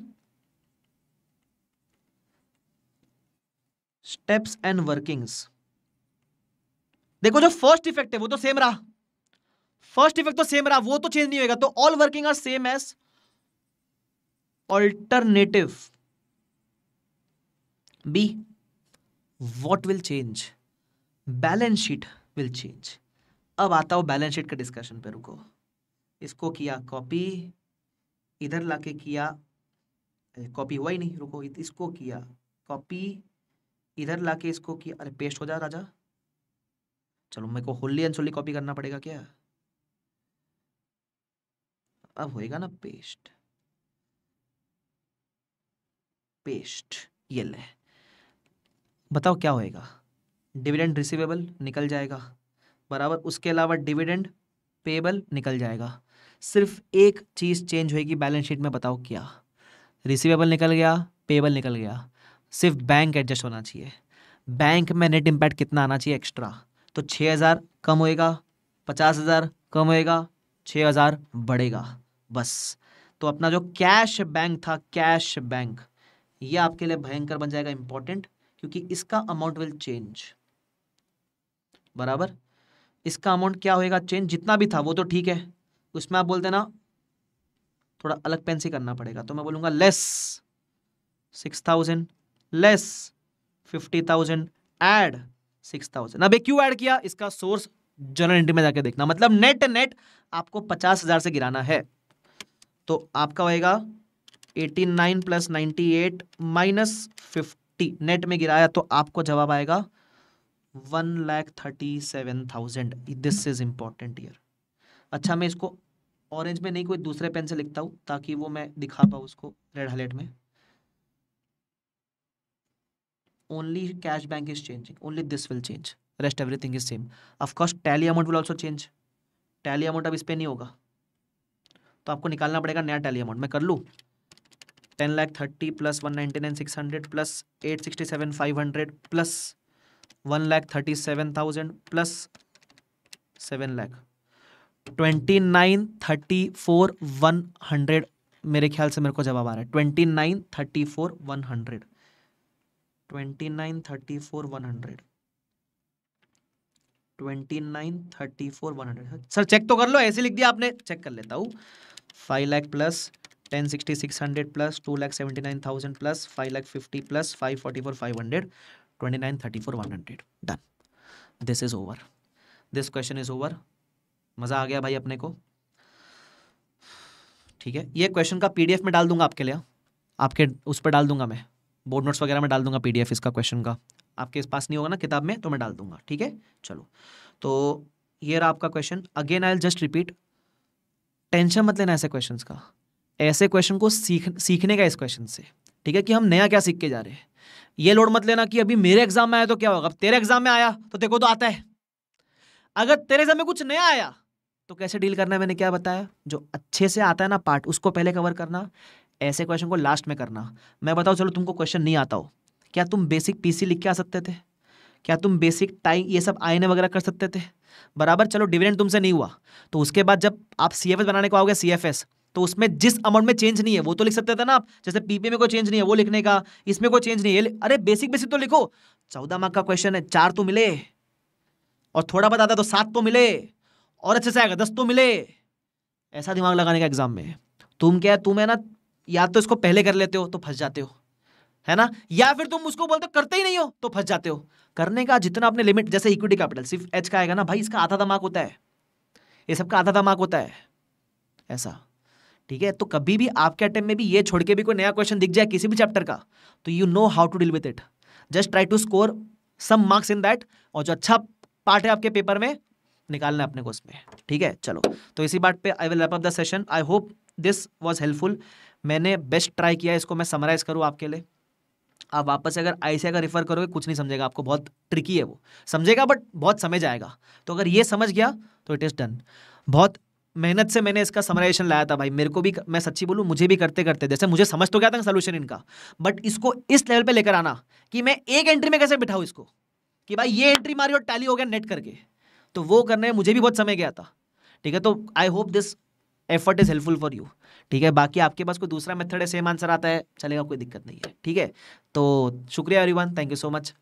स्टेप्स एंड वर्किंग्स देखो जो फर्स्ट इफेक्ट है वो तो सेम रहा फर्स्ट इफेक्ट तो सेम रहा वो तो चेंज नहीं होगा तो all working are same as alternative B what will change balance sheet will change अब आता हूँ बैलेंस शीट का डिस्कशन पे रुको इसको किया कॉपी इधर लाके किया कॉपी हुआ ही नहीं रुको इसको किया कॉपी इधर लाके इसको किया अरे पेस्ट हो जा राजा चलो मेरे को होली अनसोली कॉपी करना पड़ेगा क्या अब होएगा ना पेस्ट पेस्ट ये ले बताओ क्या होएगा डिविडेंड रिसीवेबल निकल जाएगा बराबर उसके अलावा डिविडेंड पेबल निकल जाएगा सिर्फ एक चीज़ चेंज होएगी बैलेंस शीट में बताओ क्या रिसीवेबल निकल गया पेबल निकल गया सिर्फ बैंक एडजस्ट होना चाहिए बैंक में नेट इम्पैक्ट कितना आना चाहिए एक्स्ट्रा तो छः हज़ार कम होएगा पचास हज़ार कम होएगा छः हज़ार बढ़ेगा बस तो अपना जो कैश बैंक था कैश बैंक ये आपके लिए भयंकर बन जाएगा इंपॉर्टेंट क्योंकि इसका अमाउंट विल चेंज बराबर इसका अमाउंट क्या होएगा चेंज जितना भी था वो तो ठीक है उसमें आप बोलते ना थोड़ा अलग पेन से करना पड़ेगा तो मैं बोलूंगा less six thousand less fifty thousand add six thousand अब क्यों ऐड किया इसका सोर्स जनरल एंट्री में जाके देखना मतलब नेट नेट आपको पचास हजार से गिराना है तो आपका होएगा eighty nine plus ninety eight minus fifty net में गिराया तो आपको जवाब आएगा one lakh thirty seven thousand this is important here अच्छा मैं इसको ऑरेंज में नहीं कोई दूसरे पेन से लिखता हूँ ताकि वो मैं दिखा पाऊँ उसको रेड हलेट में only cash bank is changing only this will change rest everything is same course tally amount will also change tally अब इस पर नहीं होगा तो आपको निकालना पड़ेगा नया टैली अमाउंट मैं कर लूँ ten lakh thirty plus one ninety nine six hundred plus eight sixty seven five hundred plus one lakh thirty seven thousand plus seven lakh twenty nine thirty four one hundred मेरे ख्याल से मेरे को जवाब आ रहा है twenty nine thirty four one hundred twenty nine thirty four one hundred twenty nine thirty four one hundred sir check तो कर लो ऐसे लिख दिया आपने चेक कर लेता हूँ five lakh plus ten sixty six hundred plus two lakh seventy nine thousand plus five lakh fifty plus five forty four five hundred twenty nine thirty four one hundred done this is over this question is over मज़ा आ गया भाई अपने को ठीक है ये क्वेश्चन का पीडीएफ में डाल दूंगा आपके लिए आपके उस पर डाल दूंगा मैं बोर्ड नोट्स वगैरह में डाल दूंगा पीडीएफ इसका क्वेश्चन का आपके इस पास नहीं होगा ना किताब में तो मैं डाल दूंगा ठीक है चलो तो ये रहा आपका question again I just repeat tension मत लेना ऐसे क्वेश्चंस का ऐसे क्वेश्चन को सीख सीखने का इस क्वेश्चन से ठीक है कि हम नया क्या सीख के जा रहे हैं ये लोड मत लेना कि अभी मेरे एग्जाम में आया तो क्या होगा अब तेरे एग्जाम में आया तो देखो तो आता है अगर तेरे एग्जाम में कुछ नया आया तो कैसे डील करना है मैंने क्या बताया जो अच्छे से आता है ना पार्ट उसको पहले कवर करना ऐसे क्वेश्चन को लास्ट में करना मैं बताऊँ चलो तुमको क्वेश्चन नहीं आता हो क्या तुम बेसिक पीसी लिख के आ सकते थे क्या तुम बेसिक टाइम ये सब आईने वगैरह कर सकते थे बराबर चलो डिविडेंड तुमसे नहीं हुआ तो उसके बाद जब आप सी बनाने को आओगे सी तो उसमें जिस अमाउंट में चेंज नहीं है वो तो लिख सकते थे ना आप जैसे पीपी में कोई चेंज नहीं है वो लिखने का इसमें कोई चेंज नहीं है अरे बेसिक बेसिक तो लिखो चौदह मार्क का क्वेश्चन है चार तो मिले और थोड़ा बताता तो सात तो मिले और अच्छे से आएगा दस तो मिले ऐसा दिमाग लगाने का एग्जाम में तुम क्या तुम है ना या तो इसको पहले कर लेते हो तो फंस जाते हो है ना या फिर तुम उसको बोलते करते ही नहीं हो तो फंस जाते हो करने का जितना अपने लिमिट जैसे इक्विटी कैपिटल सिर्फ एच का आएगा ना भाई इसका आधा दमाक होता है ये सबका आधा दमाक होता है ऐसा ठीक है तो कभी भी आपके अटेम्प में भी ये छोड़ के भी कोई नया क्वेश्चन दिख जाए किसी भी चैप्टर का तो you know how to deal with it just try to score some marks in that और जो अच्छा पार्ट है आपके पेपर में निकालना है अपने को उसमें ठीक है चलो तो इसी बात पे I will wrap up the session I hope this was helpful मैंने बेस्ट ट्राई किया इसको मैं समराइज करूँ आपके लिए आप वापस अगर आई का रिफर करोगे कुछ नहीं समझेगा आपको बहुत ट्रिकी है वो समझेगा बट बहुत समय जाएगा तो अगर ये समझ गया तो इट इज़ डन बहुत मेहनत से मैंने इसका समराइजेशन लाया था भाई मेरे को भी मैं सच्ची बोलूँ मुझे भी करते करते जैसे मुझे समझ तो गया था सोल्यूशन इनका बट इसको इस लेवल पर लेकर आना कि मैं एक एंट्री में कैसे बिठाऊँ इसको कि भाई ये एंट्री मारी और टैली हो गया नेट करके तो वो करने में मुझे भी बहुत समय गया था ठीक है तो I hope this effort is helpful for you ठीक है बाकी आपके पास कोई दूसरा मेथड है सेम आंसर आता है चलेगा कोई दिक्कत नहीं है ठीक है तो शुक्रिया everyone thank you so much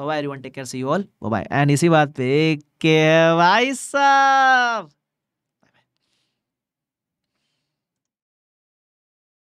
bye everyone take care see you all bye and इसी बात पे के भाई साहब